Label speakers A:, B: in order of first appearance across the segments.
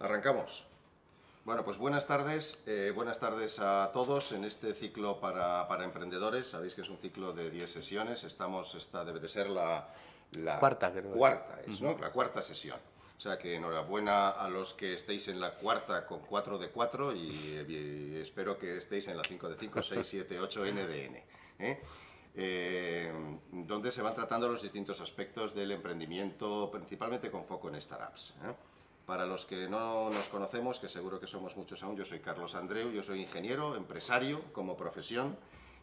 A: Arrancamos.
B: Bueno, pues buenas tardes, eh, buenas tardes a todos en este ciclo para, emprendedores. Sabéis que es un ciclo de 10 sesiones, estamos, esta debe de ser la, cuarta,
A: cuarta ¿no? la
B: cuarta sesión. O sea que enhorabuena a los que estéis en la cuarta con 4 de 4 y, espero que estéis en la 5 de 5, 6, 7, 8, NDN. donde se van tratando los distintos aspectos del emprendimiento, principalmente con foco en startups. ¿eh? Para los que no nos conocemos, que seguro que somos muchos aún, yo soy Carlos Andreu, yo soy ingeniero, empresario como profesión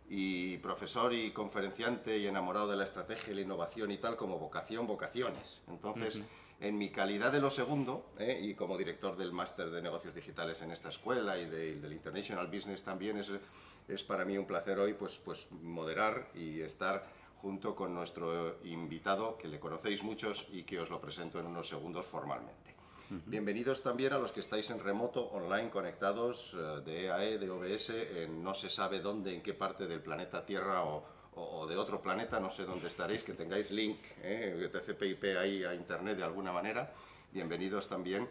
B: y profesor y conferenciante y enamorado de la estrategia y la innovación y tal como vocación, vocaciones. Entonces, en mi calidad de lo segundo ¿eh? y como director del máster de negocios digitales en esta escuela y del International Business también es, es para mí un placer hoy pues, pues moderar y estar junto con nuestro invitado, que le conocéis muchos y que os lo presento en unos segundos formalmente. Bienvenidos también a los que estáis en remoto, online, conectados eh, de EAE, e, de OBS, en no se sabe dónde, en qué parte del planeta Tierra o, de otro planeta, no sé dónde estaréis, que tengáis link eh, tcp ahí a internet de alguna manera. Bienvenidos también.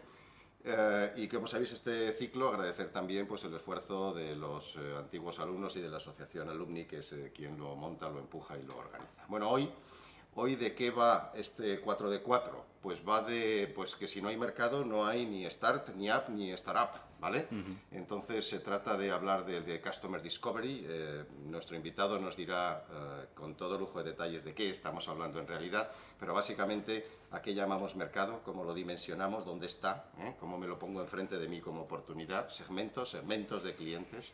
B: Eh, y como sabéis este ciclo, agradecer también pues, el esfuerzo de los eh, antiguos alumnos y de la asociación Alumni, que es quien lo monta, lo empuja y lo organiza. Bueno, hoy Hoy de qué va este 4 de 4 Pues va de pues que si no hay mercado no hay ni start, ni app, ni startup, ¿vale? Entonces se trata de hablar de, de Customer Discovery. Eh, nuestro invitado nos dirá eh, con todo lujo de detalles de qué estamos hablando en realidad, pero básicamente a qué llamamos mercado, cómo lo dimensionamos, dónde está, ¿Eh? cómo me lo pongo enfrente de mí como oportunidad, segmentos, segmentos de clientes.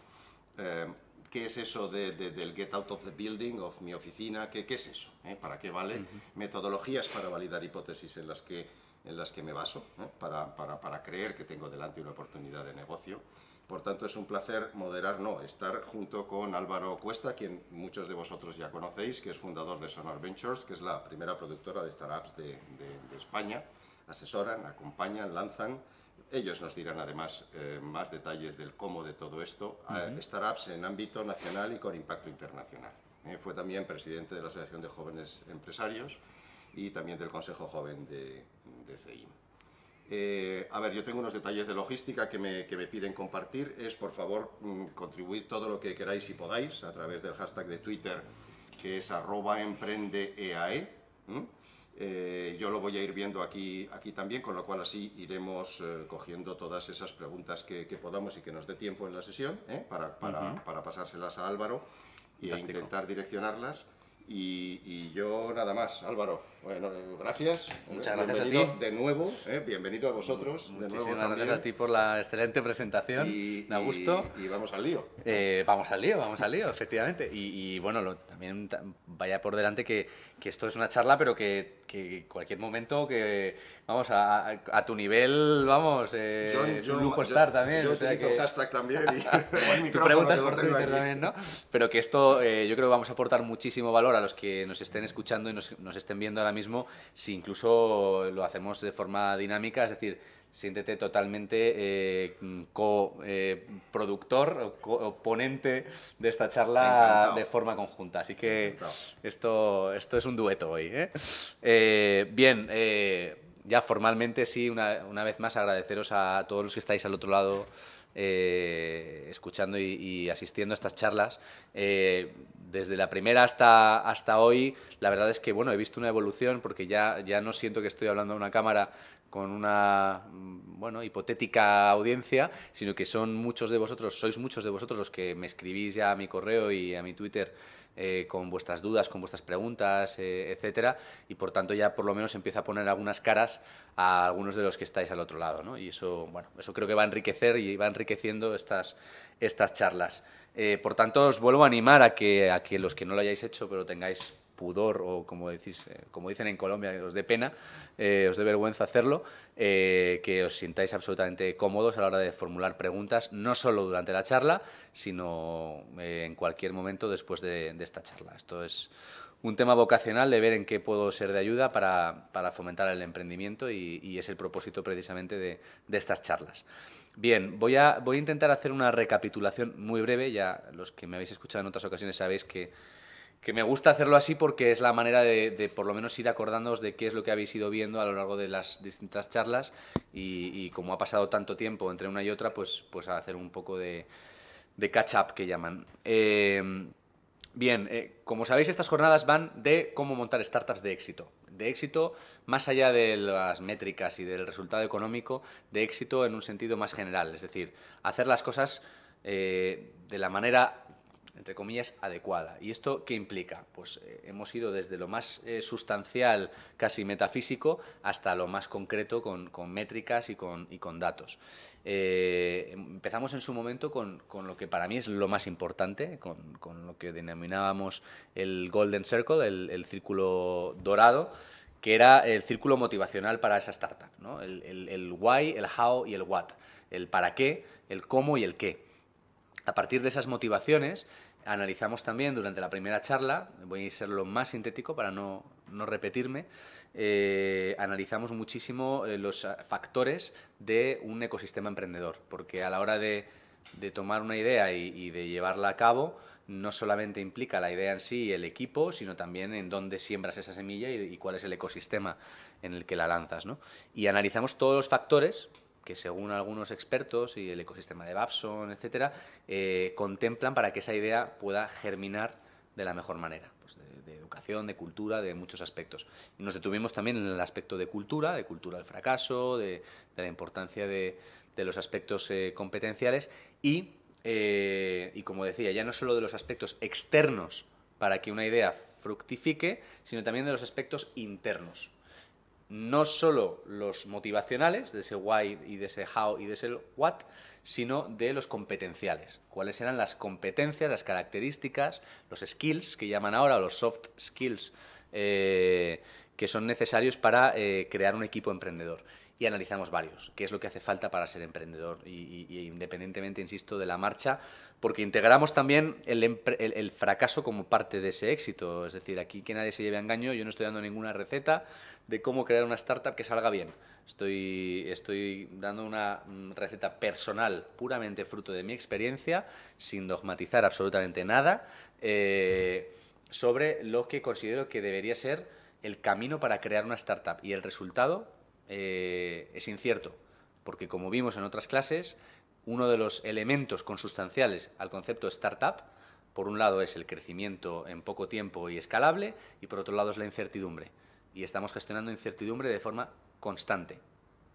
B: ¿Qué es eso del get out of the building, of mi oficina? ¿Qué, es eso? Eh? ¿Para qué vale? Metodologías para validar hipótesis en las que, en las que me baso, ¿eh? para, para, para, creer que tengo delante una oportunidad de negocio. Por tanto, es un placer moderar, no, estar junto con Álvaro Cuesta, quien muchos de vosotros ya conocéis, que es fundador de Sonar Ventures, que es la primera productora de startups de, de España. Asesoran, acompañan, lanzan ellos nos dirán además eh, más detalles del cómo de todo esto. Ah, Startups en ámbito nacional y con impacto internacional. ¿eh? fue también presidente de la Asociación de Jóvenes Empresarios y también del Consejo Joven de, de CEIM. Eh, a ver, yo tengo unos detalles de logística que me, que me piden compartir. Es, por favor, mm, contribuir todo lo que queráis y podáis a través del hashtag de Twitter que es arroba emprendeeae. Eh, yo lo voy a ir viendo aquí, aquí también, con lo cual así iremos eh, cogiendo todas esas preguntas que, podamos y que nos dé tiempo en la sesión ¿eh? para, para, para pasárselas a Álvaro e intentar direccionarlas. Y, yo nada más, Álvaro. Bueno, gracias. Muchas gracias a de nuevo, ¿eh? bienvenido a vosotros. Muchísimas gracias a
A: ti por la excelente presentación. Y, gusto. Y, vamos al lío. Eh, vamos al lío, vamos al lío, efectivamente. Y, bueno, también vaya por delante que, esto es una charla, pero que, cualquier momento que, vamos, a, tu nivel, vamos, eh, es un lujo estar también. Yo hashtag también. preguntas por Twitter también, ¿no? Pero que esto, yo creo que vamos a aportar muchísimo valor para los que nos estén escuchando y nos, estén viendo ahora mismo si incluso lo hacemos de forma dinámica, es decir, siéntete totalmente eh, productor eh, o ponente de esta charla de forma conjunta. Así que esto, esto es un dueto hoy. ¿eh? Eh, bien, ya formalmente sí, una, una, vez más agradeceros a todos los que estáis al otro lado eh, escuchando y, asistiendo a estas charlas. Eh, desde la primera hasta, hasta hoy, la verdad es que bueno, he visto una evolución porque ya, ya no siento que estoy hablando a una cámara con una mm, bueno, hipotética audiencia, sino que son muchos de vosotros, sois muchos de vosotros los que me escribís ya a mi correo y a mi Twitter eh, con vuestras dudas, con vuestras preguntas, eh, etcétera, y por tanto ya por lo menos empieza a poner algunas caras a algunos de los que estáis al otro lado, ¿no? Y eso, bueno, eso creo que va a enriquecer y va enriqueciendo estas, estas charlas. Eh, por tanto, os vuelvo a animar a que, a que los que no lo hayáis hecho, pero tengáis pudor o como, decís, eh, como dicen en Colombia, os dé pena, eh, os dé vergüenza hacerlo, eh, que os sintáis absolutamente cómodos a la hora de formular preguntas, no solo durante la charla, sino en cualquier momento después de, esta charla. Esto es un tema vocacional de ver en qué puedo ser de ayuda para, para fomentar el emprendimiento y, es el propósito precisamente de, de estas charlas. Bien, voy a, voy a intentar hacer una recapitulación muy breve, ya los que me habéis escuchado en otras ocasiones sabéis que que me gusta hacerlo así porque es la manera de, por lo menos ir acordándoos de qué es lo que habéis ido viendo a lo largo de las distintas charlas y, como ha pasado tanto tiempo entre una y otra, pues, pues hacer un poco de, catch-up que llaman. Eh, bien, eh, como sabéis, estas jornadas van de cómo montar startups de éxito. De éxito más allá de las métricas y del resultado económico, de éxito en un sentido más general, es decir, hacer las cosas eh, de la manera entre comillas, adecuada. ¿Y esto qué implica? Pues eh, hemos ido desde lo más eh, sustancial, casi metafísico, hasta lo más concreto con, métricas y con, datos. Eh, empezamos en su momento con, lo que para mí es lo más importante, con, lo que denominábamos el Golden Circle, el, círculo dorado, que era el círculo motivacional para esa startup, el why, el how y el what, el para qué, el cómo y el qué. A partir de esas motivaciones, analizamos también durante la primera charla, voy a ser lo más sintético para no, repetirme, eh, analizamos muchísimo eh, los factores de un ecosistema emprendedor, porque a la hora de, tomar una idea y, de llevarla a cabo, no solamente implica la idea en sí y el equipo, sino también en dónde siembras esa semilla y, cuál es el ecosistema en el que la lanzas. Y analizamos todos los factores que según algunos expertos y el ecosistema de Babson, etcétera, eh, contemplan para que esa idea pueda germinar de la mejor manera, pues de, educación, de cultura, de muchos aspectos. Nos detuvimos también en el aspecto de cultura, de cultura del fracaso, de, la importancia de, los aspectos eh, competenciales y, eh, y, como decía, ya no solo de los aspectos externos para que una idea fructifique, sino también de los aspectos internos no solo los motivacionales, de ese why y de ese how y de ese what, sino de los competenciales. ¿Cuáles eran las competencias, las características, los skills que llaman ahora, los soft skills eh, que son necesarios para eh, crear un equipo emprendedor? Y analizamos varios, qué es lo que hace falta para ser emprendedor. y independientemente, insisto, de la marcha, porque integramos también el, fracaso como parte de ese éxito. Es decir, aquí que nadie se lleve a engaño, yo no estoy dando ninguna receta de cómo crear una startup que salga bien. Estoy, estoy dando una mm, receta personal, puramente fruto de mi experiencia, sin dogmatizar absolutamente nada, eh, sobre lo que considero que debería ser el camino para crear una startup. Y el resultado eh, es incierto, porque como vimos en otras clases, uno de los elementos consustanciales al concepto startup, por un lado es el crecimiento en poco tiempo y escalable, y por otro lado es la incertidumbre. Y estamos gestionando incertidumbre de forma constante.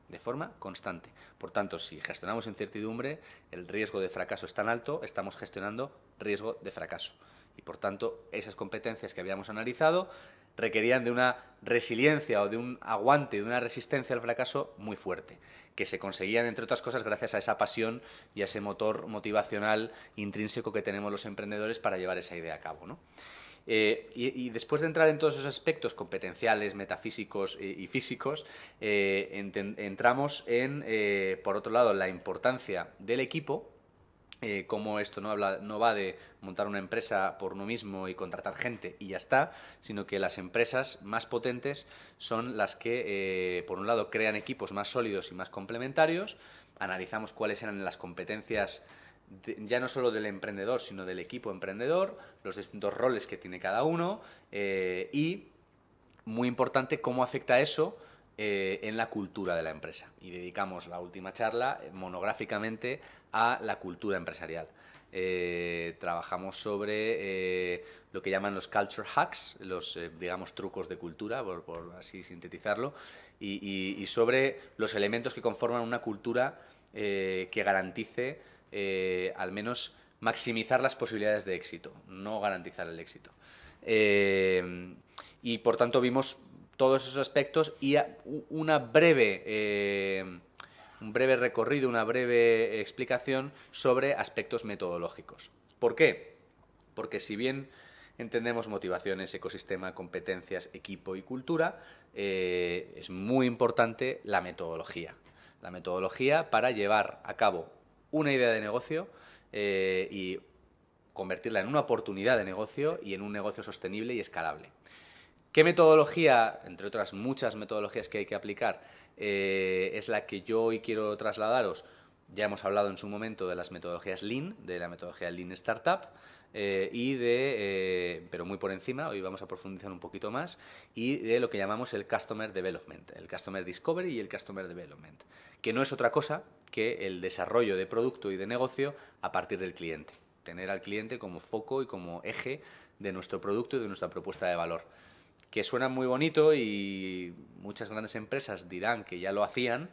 A: De forma constante. Por tanto, si gestionamos incertidumbre, el riesgo de fracaso es tan alto, estamos gestionando riesgo de fracaso. Y por tanto, esas competencias que habíamos analizado requerían de una resiliencia o de un aguante, de una resistencia al fracaso muy fuerte, que se conseguían, entre otras cosas, gracias a esa pasión y a ese motor motivacional intrínseco que tenemos los emprendedores para llevar esa idea a cabo. Eh, y, después de entrar en todos esos aspectos competenciales, metafísicos y, físicos, eh, entramos en, eh, por otro lado, la importancia del equipo eh, cómo esto no, va de montar una empresa por uno mismo y contratar gente y ya está, sino que las empresas más potentes son las que, eh, por un lado, crean equipos más sólidos y más complementarios, analizamos cuáles eran las competencias ya no solo del emprendedor, sino del equipo emprendedor, los distintos roles que tiene cada uno eh, y, muy importante, cómo afecta eso eh, en la cultura de la empresa. Y dedicamos la última charla eh, monográficamente a la cultura empresarial. Eh, trabajamos sobre lo que llaman los culture hacks, los, digamos, trucos de cultura, por, así sintetizarlo, y, sobre los elementos que conforman una cultura que garantice al menos maximizar las posibilidades de éxito, no garantizar el éxito. y por tanto vimos todos esos aspectos y una breve, eh, un breve recorrido, una breve explicación sobre aspectos metodológicos. ¿Por qué? Porque si bien entendemos motivaciones, ecosistema, competencias, equipo y cultura, eh, es muy importante la metodología. La metodología para llevar a cabo una idea de negocio eh, y convertirla en una oportunidad de negocio y en un negocio sostenible y escalable. ¿Qué metodología, entre otras muchas metodologías que hay que aplicar, eh, es la que yo hoy quiero trasladaros? Ya hemos hablado en su momento de las metodologías Lean, de la metodología Lean Startup, eh, y de, eh, pero muy por encima, hoy vamos a profundizar un poquito más, y de lo que llamamos el Customer Development, el Customer Discovery y el Customer Development, que no es otra cosa que el desarrollo de producto y de negocio a partir del cliente, tener al cliente como foco y como eje de nuestro producto y de nuestra propuesta de valor que suena muy bonito y muchas grandes empresas dirán que ya lo hacían,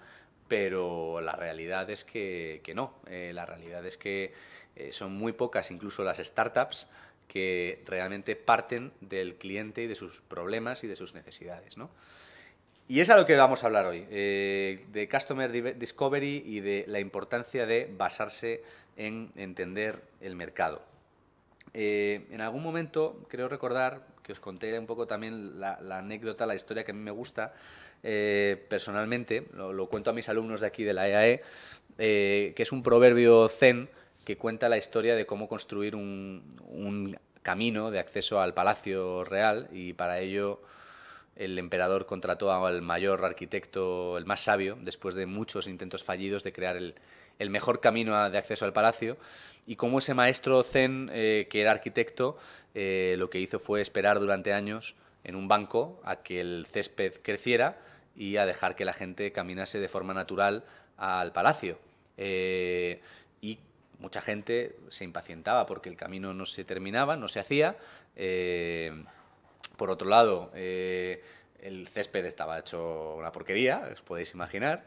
A: pero la realidad es que, no. Eh, la realidad es que eh, son muy pocas incluso las startups que realmente parten del cliente y de sus problemas y de sus necesidades. Y es a lo que vamos a hablar hoy, eh, de Customer Discovery y de la importancia de basarse en entender el mercado. en algún momento, creo recordar, que os conté un poco también la, anécdota, la historia que a mí me gusta eh, personalmente, lo, cuento a mis alumnos de aquí de la EAE, e, eh, que es un proverbio zen que cuenta la historia de cómo construir un, un camino de acceso al palacio real y para ello el emperador contrató al mayor arquitecto, el más sabio, después de muchos intentos fallidos de crear el, el mejor camino de acceso al palacio y cómo ese maestro zen, eh, que era arquitecto, eh, lo que hizo fue esperar durante años en un banco a que el césped creciera y a dejar que la gente caminase de forma natural al palacio. Eh, y mucha gente se impacientaba porque el camino no se terminaba, no se hacía. por otro lado, el césped estaba hecho una porquería, os podéis imaginar.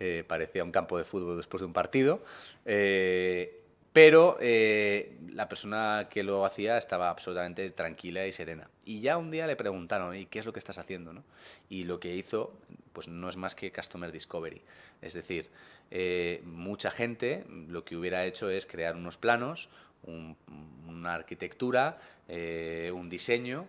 A: Eh, parecía un campo de fútbol después de un partido. Eh, pero eh, la persona que lo hacía estaba absolutamente tranquila y serena. Y ya un día le preguntaron, ¿y qué es lo que estás haciendo? Y lo que hizo, pues no es más que Customer Discovery. Es decir, mucha gente lo que hubiera hecho es crear unos planos, una arquitectura, un diseño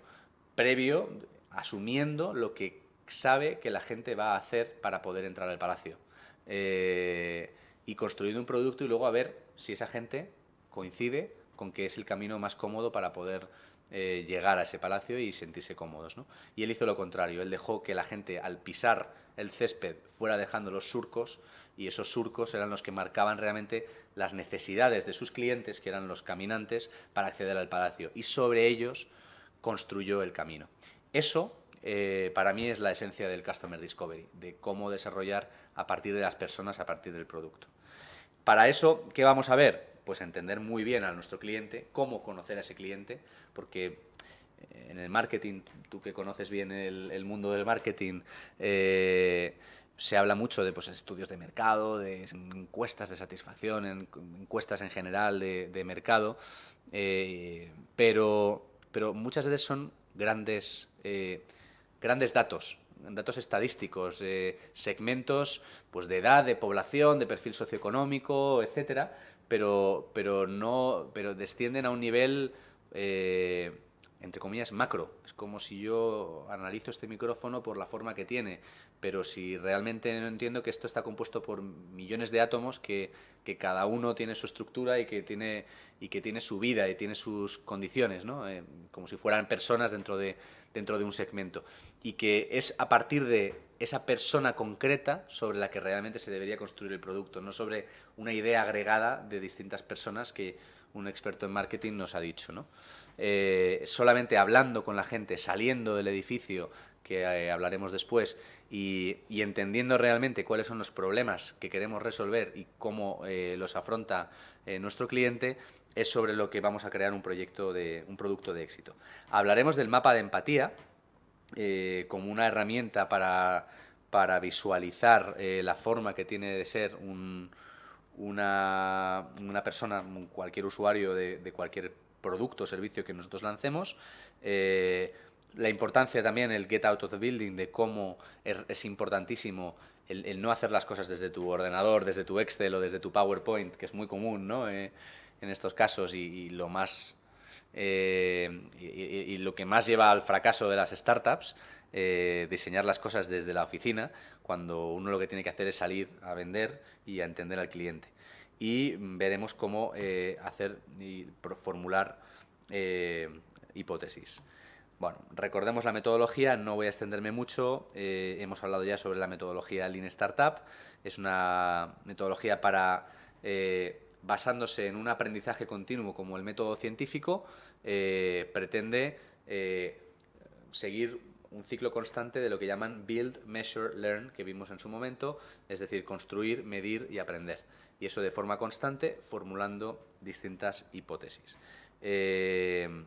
A: previo asumiendo lo que sabe que la gente va a hacer para poder entrar al palacio. Eh, y construyendo un producto y luego a ver si esa gente coincide con que es el camino más cómodo para poder eh, llegar a ese palacio y sentirse cómodos. Y él hizo lo contrario, él dejó que la gente al pisar el césped fuera dejando los surcos y esos surcos eran los que marcaban realmente las necesidades de sus clientes, que eran los caminantes, para acceder al palacio. Y sobre ellos construyó el camino. Eso eh, para mí es la esencia del Customer Discovery, de cómo desarrollar a partir de las personas, a partir del producto. Para eso, ¿qué vamos a ver? Pues entender muy bien a nuestro cliente, cómo conocer a ese cliente, porque eh, en el marketing, tú que conoces bien el, mundo del marketing, eh, se habla mucho de pues, estudios de mercado, de encuestas de satisfacción, encuestas en general de, mercado, pero, pero muchas veces son grandes eh, grandes datos, datos estadísticos, eh, segmentos pues, de edad, de población, de perfil socioeconómico, etcétera, pero, pero, no, pero descienden a un nivel eh, entre comillas, macro. Es como si yo analizo este micrófono por la forma que tiene, pero si realmente no entiendo que esto está compuesto por millones de átomos que, cada uno tiene su estructura y que tiene, y que tiene su vida y tiene sus condiciones, ¿no? Eh, como si fueran personas dentro de, dentro de un segmento. Y que es a partir de esa persona concreta sobre la que realmente se debería construir el producto, no sobre una idea agregada de distintas personas que un experto en marketing nos ha dicho, ¿no? Eh, solamente hablando con la gente, saliendo del edificio, que eh, hablaremos después, y, entendiendo realmente cuáles son los problemas que queremos resolver y cómo eh, los afronta nuestro cliente, es sobre lo que vamos a crear un proyecto de un producto de éxito. Hablaremos del mapa de empatía como una herramienta para, visualizar la forma que tiene de ser una, persona, cualquier usuario de cualquier producto o servicio que nosotros lancemos. Eh, la importancia también, el get out of the building, de cómo er, es, importantísimo el, no hacer las cosas desde tu ordenador, desde tu Excel o desde tu PowerPoint, que es muy común eh, en estos casos y, lo más... Eh, y, lo que más lleva al fracaso de las startups, diseñar las cosas desde la oficina, cuando uno lo que tiene que hacer es salir a vender y a entender al cliente y veremos cómo eh, hacer y formular eh, hipótesis. Bueno, recordemos la metodología, no voy a extenderme mucho, eh, hemos hablado ya sobre la metodología Lean Startup, es una metodología para, basándose en un aprendizaje continuo como el método científico, pretende seguir un ciclo constante de lo que llaman build, measure, learn, que vimos en su momento, es decir, construir, medir y aprender y eso de forma constante, formulando distintas hipótesis. Eh,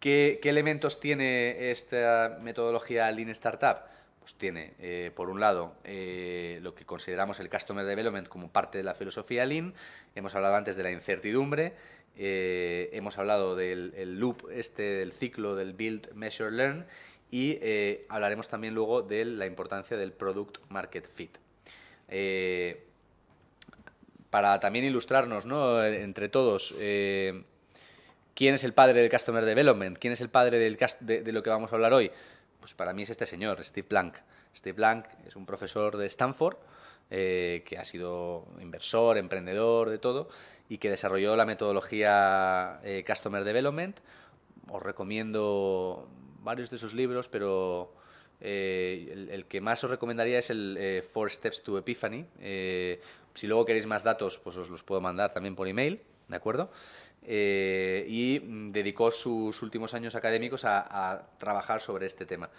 A: ¿qué, elementos tiene esta metodología Lean Startup? Pues tiene, eh, por un lado, eh, lo que consideramos el Customer Development como parte de la filosofía Lean. Hemos hablado antes de la incertidumbre, hemos hablado del loop, este, del ciclo del Build, Measure, Learn y hablaremos también luego de la importancia del Product Market Fit para también ilustrarnos ¿no? entre todos eh, quién es el padre del Customer Development, quién es el padre de, lo que vamos a hablar hoy. Pues para mí es este señor, Steve Blank. Steve Blank es un profesor de Stanford eh, que ha sido inversor, emprendedor, de todo, y que desarrolló la metodología eh, Customer Development. Os recomiendo varios de sus libros, pero eh, el, que más os recomendaría es el eh, Four Steps to Epiphany. Eh, si luego queréis más datos, pues os los puedo mandar también por email, ¿de acuerdo? y mm, dedicó sus últimos años académicos a, trabajar sobre este tema.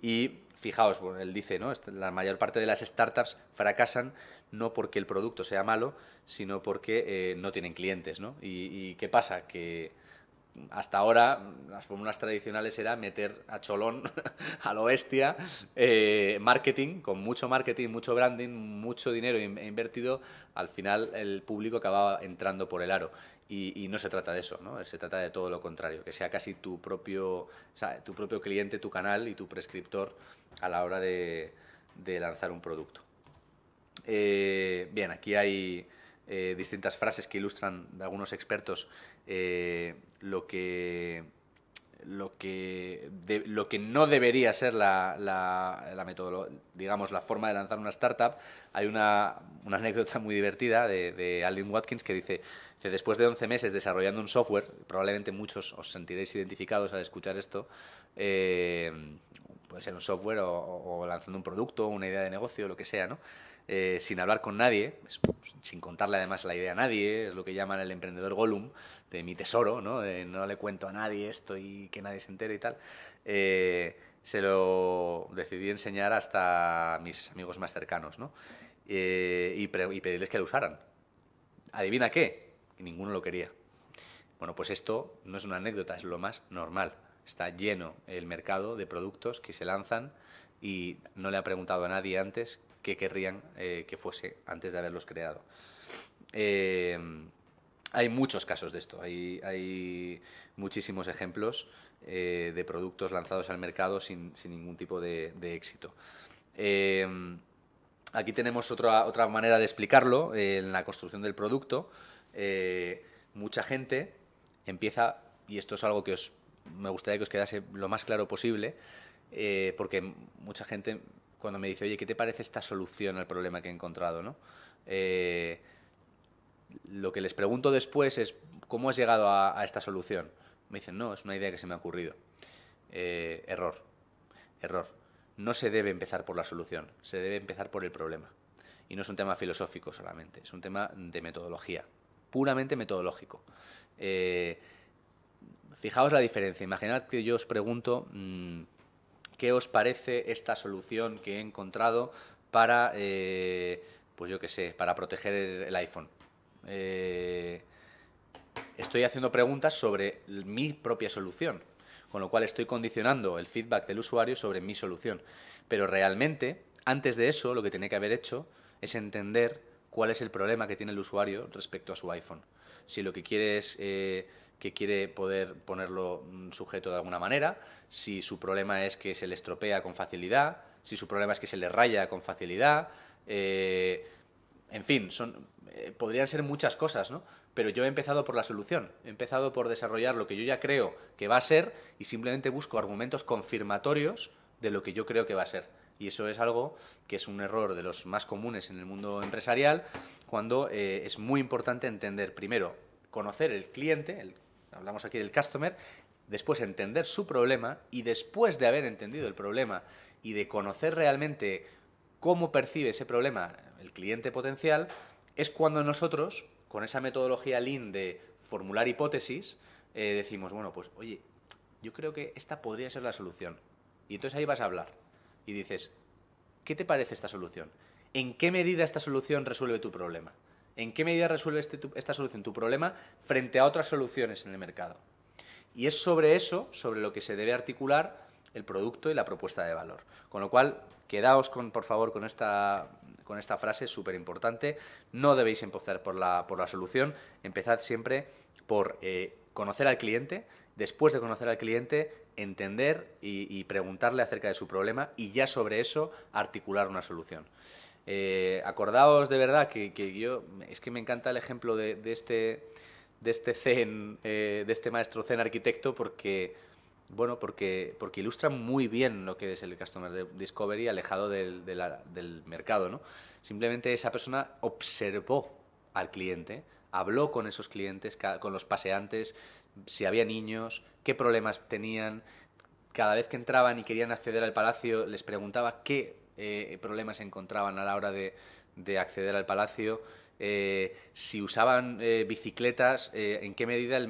A: Y fijaos, bueno, él dice, ¿no? La mayor parte de las startups fracasan no porque el producto sea malo, sino porque no tienen clientes, ¿no? ¿Y, y qué pasa? Que hasta ahora las fórmulas tradicionales era meter a cholón, a lo bestia, eh, marketing, con mucho marketing, mucho branding, mucho dinero e invertido, al final el público acababa entrando por el aro. Y, no se trata de eso, ¿no? se trata de todo lo contrario, que sea casi tu propio, tu propio cliente, tu canal y tu prescriptor a la hora de, lanzar un producto. Eh, bien, aquí hay eh, distintas frases que ilustran de algunos expertos eh, lo que lo que, lo que no debería ser la, la, la metodología, digamos, la forma de lanzar una startup, hay una, una anécdota muy divertida de, de Alvin Watkins que dice, que después de 11 meses desarrollando un software, probablemente muchos os sentiréis identificados al escuchar esto, eh, puede ser un software o, o lanzando un producto, una idea de negocio, lo que sea, ¿no? Eh, sin hablar con nadie, sin contarle además la idea a nadie, es lo que llaman el emprendedor Gollum, de mi tesoro, ¿no? no le cuento a nadie esto y que nadie se entere y tal. Eh, se lo decidí enseñar hasta a mis amigos más cercanos, ¿no? Eh, y, pedirles que lo usaran. ¿Adivina qué? ninguno lo quería. Bueno, pues esto no es una anécdota, es lo más normal. Está lleno el mercado de productos que se lanzan y no le ha preguntado a nadie antes que querrían eh, que fuese antes de haberlos creado. Eh, hay muchos casos de esto, hay, muchísimos ejemplos eh, de productos lanzados al mercado sin, ningún tipo de, éxito. aquí tenemos otra, otra manera de explicarlo en la construcción del producto. mucha gente empieza, y esto es algo que os, me gustaría que os quedase lo más claro posible, porque mucha gente cuando me dice, oye, ¿qué te parece esta solución al problema que he encontrado? Eh, lo que les pregunto después es, ¿cómo has llegado a, esta solución? Me dicen, no, es una idea que se me ha ocurrido. Eh, error, error. No se debe empezar por la solución, se debe empezar por el problema. Y no es un tema filosófico solamente, es un tema de metodología, puramente metodológico. Eh, fijaos la diferencia. Imaginad que yo os pregunto, mm, ¿Qué os parece esta solución que he encontrado para, eh, pues yo qué sé, para proteger el iPhone? Eh, estoy haciendo preguntas sobre mi propia solución, con lo cual estoy condicionando el feedback del usuario sobre mi solución. Pero realmente, antes de eso, lo que tiene que haber hecho es entender cuál es el problema que tiene el usuario respecto a su iPhone. Si lo que quiere es eh, que quiere poder ponerlo mm, sujeto de alguna manera, si su problema es que se le estropea con facilidad, si su problema es que se le raya con facilidad, eh, en fin, son, eh, podrían ser muchas cosas, ¿no? Pero yo he empezado por la solución, he empezado por desarrollar lo que yo ya creo que va a ser y simplemente busco argumentos confirmatorios de lo que yo creo que va a ser. Y eso es algo que es un error de los más comunes en el mundo empresarial, cuando eh, es muy importante entender, primero, conocer el cliente, hablamos aquí del customer, después entender su problema y después de haber entendido el problema y de conocer realmente cómo percibe ese problema el cliente potencial, es cuando nosotros, con esa metodología Lean de formular hipótesis, eh, decimos, bueno, pues oye, yo creo que esta podría ser la solución. Y entonces ahí vas a hablar y dices, ¿qué te parece esta solución? ¿En qué medida esta solución resuelve tu problema? ¿En qué medida resuelve este esta solución tu problema frente a otras soluciones en el mercado? Y es sobre eso, sobre lo que se debe articular el producto y la propuesta de valor. Con lo cual, quedaos por favor con esta, frase súper importante. No debéis empezar por la, solución, empezad siempre por eh, conocer al cliente, después de conocer al cliente, entender y preguntarle acerca de su problema y ya sobre eso articular una solución. Eh, acordaos de verdad que, yo, es que me encanta el ejemplo de, este, de este zen, eh, de este maestro zen arquitecto, porque, bueno, porque, porque ilustra muy bien lo que es el Customer Discovery alejado del, del mercado, ¿no? Simplemente esa persona observó al cliente, habló con esos clientes, con los paseantes, si había niños, qué problemas tenían, cada vez que entraban y querían acceder al palacio les preguntaba qué eh, problemas encontraban a la hora de, acceder al palacio, eh, si usaban eh, bicicletas, en qué medida,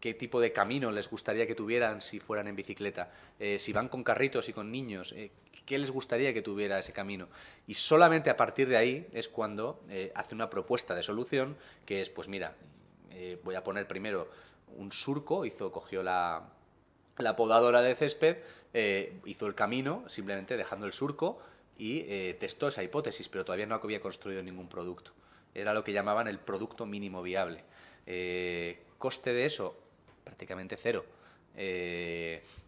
A: qué tipo de camino les gustaría que tuvieran si fueran en bicicleta, si van con carritos y con niños, qué les gustaría que tuviera ese camino. Y solamente a partir de ahí es cuando hace una propuesta de solución, que es, pues mira, voy a poner primero un surco, hizo, cogió la, la podadora de césped, eh, hizo el camino simplemente dejando el surco y eh, testó esa hipótesis, pero todavía no había construido ningún producto. Era lo que llamaban el producto mínimo viable. Eh, coste de eso, prácticamente cero,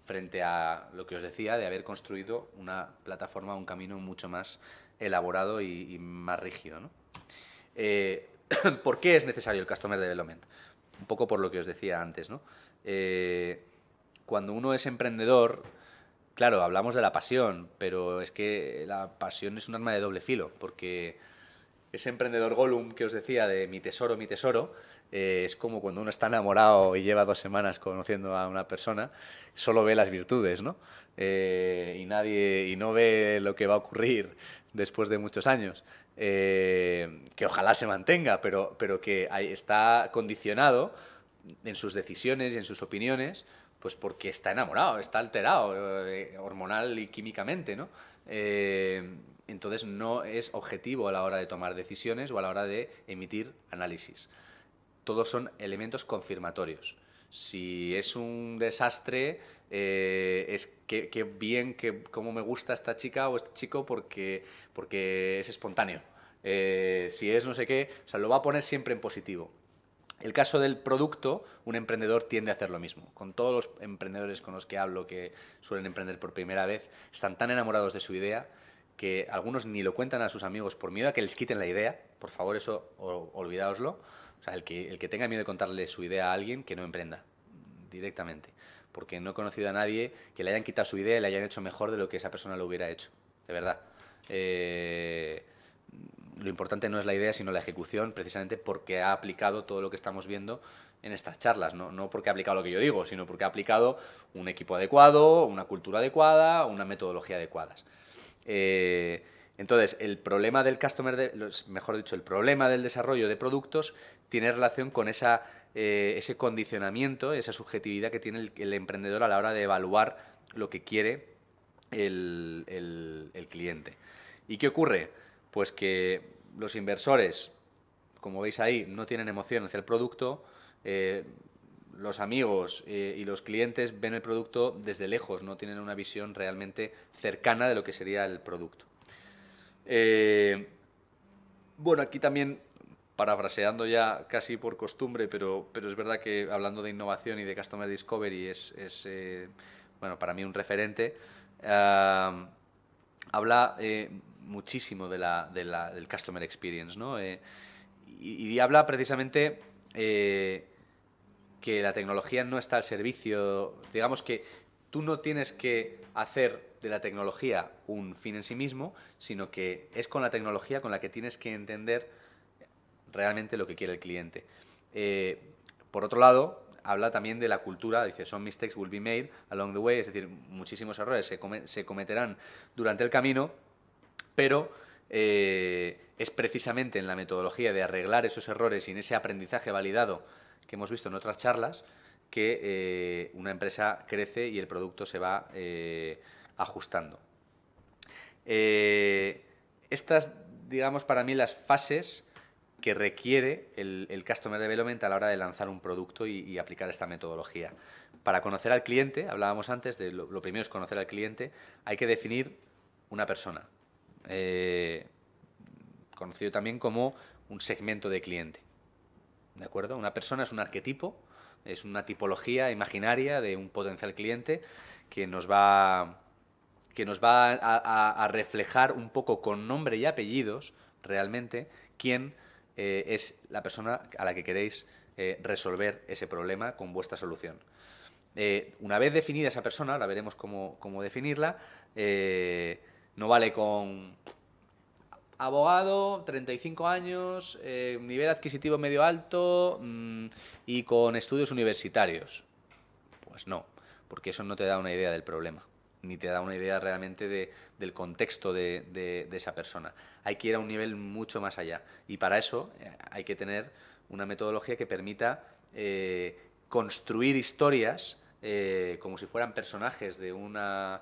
A: frente a lo que os decía de haber construido una plataforma, un camino mucho más elaborado y, más rígido. ¿no? ¿Por qué es necesario el Customer Development? Un poco por lo que os decía antes. ¿no? cuando uno es emprendedor, Claro, hablamos de la pasión, pero es que la pasión es un arma de doble filo, porque ese emprendedor Gollum que os decía de mi tesoro, mi tesoro, eh, es como cuando uno está enamorado y lleva dos semanas conociendo a una persona, solo ve las virtudes, ¿no? Eh, y nadie y no ve lo que va a ocurrir después de muchos años. Eh, que ojalá se mantenga, pero, que está condicionado en sus decisiones y en sus opiniones pues porque está enamorado, está alterado, eh, hormonal y químicamente, ¿no? Eh, entonces no es objetivo a la hora de tomar decisiones o a la hora de emitir análisis. Todos son elementos confirmatorios. Si es un desastre, eh, es que, bien, que cómo me gusta esta chica o este chico porque, porque es espontáneo. si es no sé qué, o sea, lo va a poner siempre en positivo. El caso del producto, un emprendedor tiende a hacer lo mismo. Con todos los emprendedores con los que hablo que suelen emprender por primera vez, están tan enamorados de su idea que algunos ni lo cuentan a sus amigos por miedo a que les quiten la idea. Por favor, eso olvidaoslo. O sea, el que, el que tenga miedo de contarle su idea a alguien, que no emprenda directamente. Porque no he conocido a nadie que le hayan quitado su idea y le hayan hecho mejor de lo que esa persona lo hubiera hecho. De verdad. Eh lo importante no es la idea, sino la ejecución, precisamente porque ha aplicado todo lo que estamos viendo en estas charlas, ¿no? porque ha aplicado lo que yo digo, sino porque ha aplicado un equipo adecuado, una cultura adecuada, una metodología adecuada. Eh, entonces, el problema del customer, mejor dicho, el problema del desarrollo de productos tiene relación con eh, ese condicionamiento, esa subjetividad que tiene el, emprendedor a la hora de evaluar lo que quiere el cliente. ¿Y qué ocurre? pues que los inversores, como veis ahí, no tienen emoción hacia el producto, eh, los amigos eh, y los clientes ven el producto desde lejos, no tienen una visión realmente cercana de lo que sería el producto. Eh, bueno, aquí también, parafraseando ya casi por costumbre, pero, pero es verdad que hablando de innovación y de Customer Discovery es, bueno, para mí un referente, ah, habla muchísimo de la, del Customer Experience, ¿no? Eh, y, habla precisamente eh, que la tecnología no está al servicio, digamos que tú no tienes que hacer de la tecnología un fin en sí mismo, sino que es con la tecnología con la que tienes que entender realmente lo que quiere el cliente. Eh, por otro lado, habla también de la cultura, dice, "son mistakes will be made along the way, es decir, muchísimos errores se, se cometerán durante el camino, pero eh, es precisamente en la metodología de arreglar esos errores y en ese aprendizaje validado que hemos visto en otras charlas que eh, una empresa crece y el producto se va eh, ajustando. estas, digamos, para mí las fases que requiere el, Customer Development a la hora de lanzar un producto y, aplicar esta metodología. Para conocer al cliente, hablábamos antes de lo primero es conocer al cliente, hay que definir una persona, eh, conocido también como un segmento de cliente. ¿De acuerdo? Una persona es un arquetipo, es una tipología imaginaria de un potencial cliente que nos va, que nos va a, reflejar un poco con nombre y apellidos realmente quién eh, es la persona a la que queréis eh, resolver ese problema con vuestra solución. una vez definida esa persona, ahora veremos cómo, cómo definirla, no vale con abogado, 35 años, eh, nivel adquisitivo medio alto mm, y con estudios universitarios. Pues no, porque eso no te da una idea del problema, ni te da una idea realmente del contexto de, esa persona. Hay que ir a un nivel mucho más allá y para eso eh, hay que tener una metodología que permita eh, construir historias como si fueran personajes de una...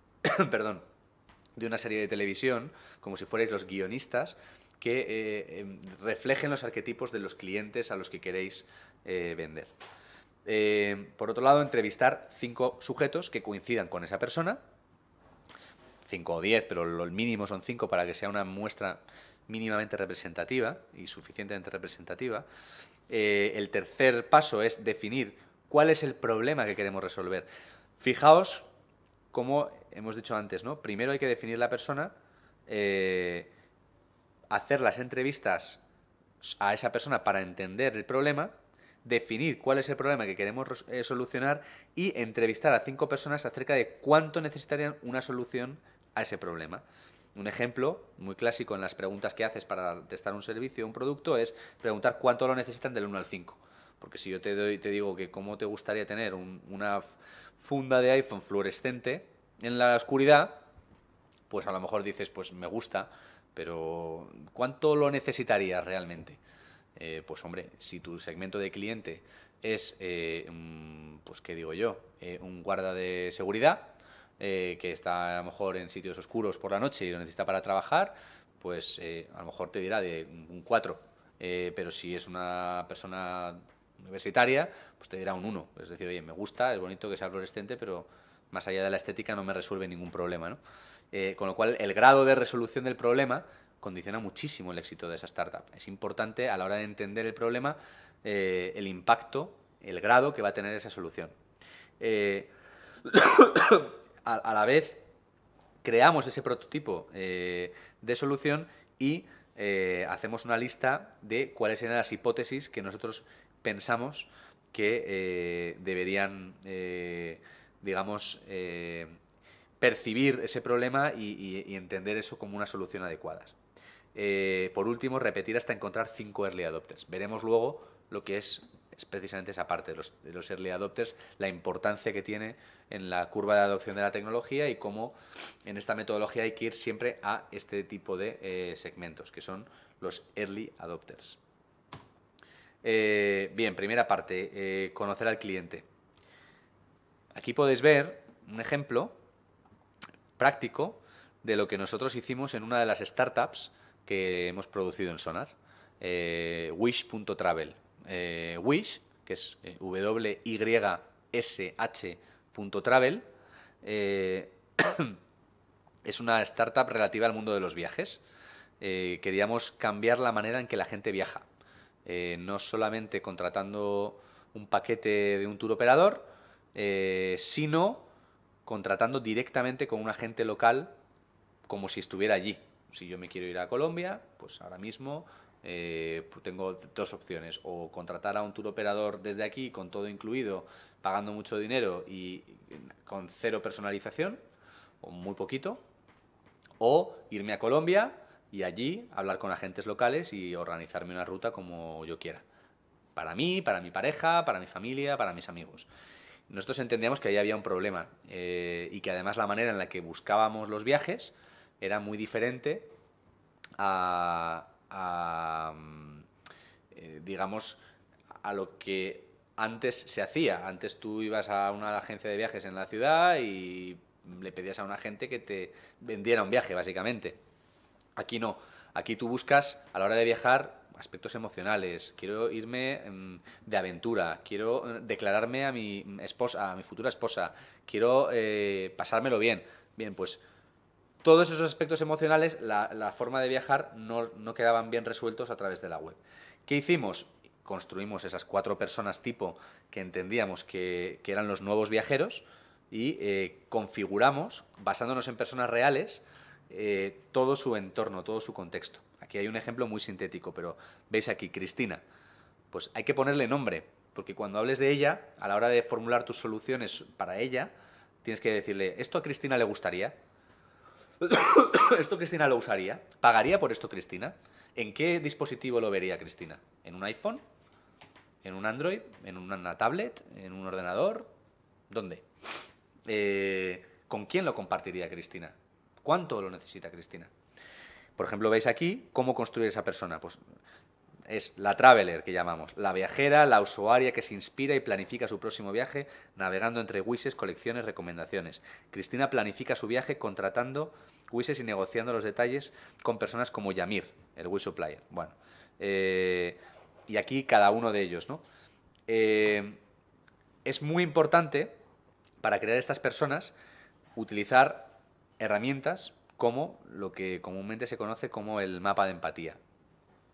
A: perdón de una serie de televisión, como si fuerais los guionistas, que eh, em, reflejen los arquetipos de los clientes a los que queréis eh, vender. Eh, por otro lado, entrevistar cinco sujetos que coincidan con esa persona, cinco o diez, pero lo mínimo son cinco para que sea una muestra mínimamente representativa y suficientemente representativa. el tercer paso es definir cuál es el problema que queremos resolver. Fijaos como hemos dicho antes, ¿no? Primero hay que definir la persona, eh, hacer las entrevistas a esa persona para entender el problema, definir cuál es el problema que queremos eh, solucionar y entrevistar a cinco personas acerca de cuánto necesitarían una solución a ese problema. Un ejemplo muy clásico en las preguntas que haces para testar un servicio o un producto es preguntar cuánto lo necesitan del 1 al 5. Porque si yo te, doy, te digo que cómo te gustaría tener una funda de iPhone fluorescente en la oscuridad, pues a lo mejor dices, pues me gusta, pero ¿cuánto lo necesitarías realmente? Eh, pues hombre, si tu segmento de cliente es, eh, pues qué digo yo, eh, un guarda de seguridad, que está a lo mejor en sitios oscuros por la noche y lo necesita para trabajar, pues a lo mejor te dirá de un 4. pero si es una persona universitaria, pues te dirá un 1. Es decir, oye, me gusta, es bonito que sea fluorescente, pero más allá de la estética no me resuelve ningún problema. Eh, con lo cual, el grado de resolución del problema condiciona muchísimo el éxito de esa startup. Es importante a la hora de entender el problema eh, el impacto, el grado que va a tener esa solución. Eh, a, a, la vez, creamos ese prototipo de solución y hacemos una lista de cuáles eran las hipótesis que nosotros pensamos que eh, deberían, eh, digamos, eh, percibir ese problema y, entender eso como una solución adecuada. por último, repetir hasta encontrar cinco early adopters. Veremos luego lo que es, precisamente esa parte de los, early adopters, la importancia que tiene en la curva de adopción de la tecnología y cómo en esta metodología hay que ir siempre a este tipo de segmentos, que son los early adopters. Eh, bien, primera parte, eh, conocer al cliente. Aquí podéis ver un ejemplo práctico de lo que nosotros hicimos en una de las startups que hemos producido en Sonar, eh, wish.travel. wish, que es W-Y-S-H.travel, es una startup relativa al mundo de los viajes. queríamos cambiar la manera en que la gente viaja eh, no solamente contratando un paquete de un tour operador, eh, sino contratando directamente con un agente local como si estuviera allí. Si yo me quiero ir a Colombia, pues ahora mismo eh, pues tengo dos opciones, o contratar a un tour operador desde aquí con todo incluido, pagando mucho dinero y con cero personalización, o muy poquito, o irme a Colombia y allí hablar con agentes locales y organizarme una ruta como yo quiera. Para mí, para mi pareja, para mi familia, para mis amigos. Nosotros entendíamos que ahí había un problema eh, y que además la manera en la que buscábamos los viajes era muy diferente a, eh, digamos, a lo que antes se hacía. Antes tú ibas a una agencia de viajes en la ciudad y le pedías a una agente que te vendiera un viaje, básicamente Aquí no. Aquí tú buscas, a la hora de viajar, aspectos emocionales, quiero irme em, de aventura, quiero eh, declararme a mi esposa, a mi futura esposa, quiero eh, pasármelo bien. Bien, pues todos esos aspectos emocionales, la, forma de viajar no, quedaban bien resueltos a través de la web. ¿Qué hicimos? Construimos esas cuatro personas tipo que entendíamos que, eran los nuevos viajeros y eh, configuramos, basándonos en personas reales, eh, todo su entorno, todo su contexto. Aquí hay un ejemplo muy sintético, pero veis aquí, Cristina. Pues hay que ponerle nombre, porque cuando hables de ella, a la hora de formular tus soluciones para ella, tienes que decirle, ¿esto a Cristina le gustaría? ¿Esto Cristina lo usaría? ¿Pagaría por esto Cristina? ¿En qué dispositivo lo vería Cristina? ¿En un iPhone? ¿En un Android? ¿En una tablet? ¿En un ordenador? ¿Dónde? Eh, ¿Con quién lo compartiría Cristina? ¿Cuánto lo necesita Cristina? Por ejemplo, veis aquí cómo construir esa persona. Pues es la traveler que llamamos, la viajera, la usuaria que se inspira y planifica su próximo viaje navegando entre wishes, colecciones, recomendaciones. Cristina planifica su viaje contratando wishes y negociando los detalles con personas como Yamir, el wish supplier. Bueno, eh, y aquí cada uno de ellos, ¿no? Eh, es muy importante para crear estas personas utilizar herramientas como lo que comúnmente se conoce como el mapa de empatía.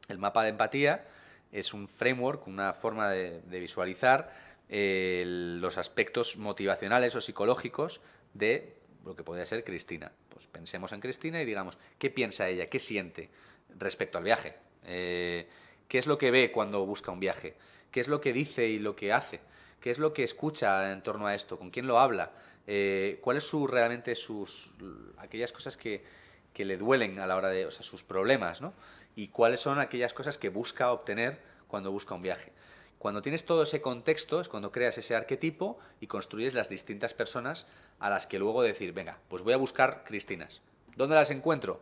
A: El mapa de empatía es un framework, una forma de, visualizar eh, los aspectos motivacionales o psicológicos de lo que podría ser Cristina. Pues pensemos en Cristina y digamos, ¿qué piensa ella? ¿Qué siente respecto al viaje? Eh, ¿Qué es lo que ve cuando busca un viaje? ¿Qué es lo que dice y lo que hace? ¿Qué es lo que escucha en torno a esto? ¿Con quién lo habla? Eh, ¿Cuáles su, realmente sus aquellas cosas que, que, le duelen a la hora de, o sea, sus problemas, ¿no? Y cuáles son aquellas cosas que busca obtener cuando busca un viaje. Cuando tienes todo ese contexto es cuando creas ese arquetipo y construyes las distintas personas a las que luego decir, venga, pues voy a buscar Cristinas. ¿Dónde las encuentro?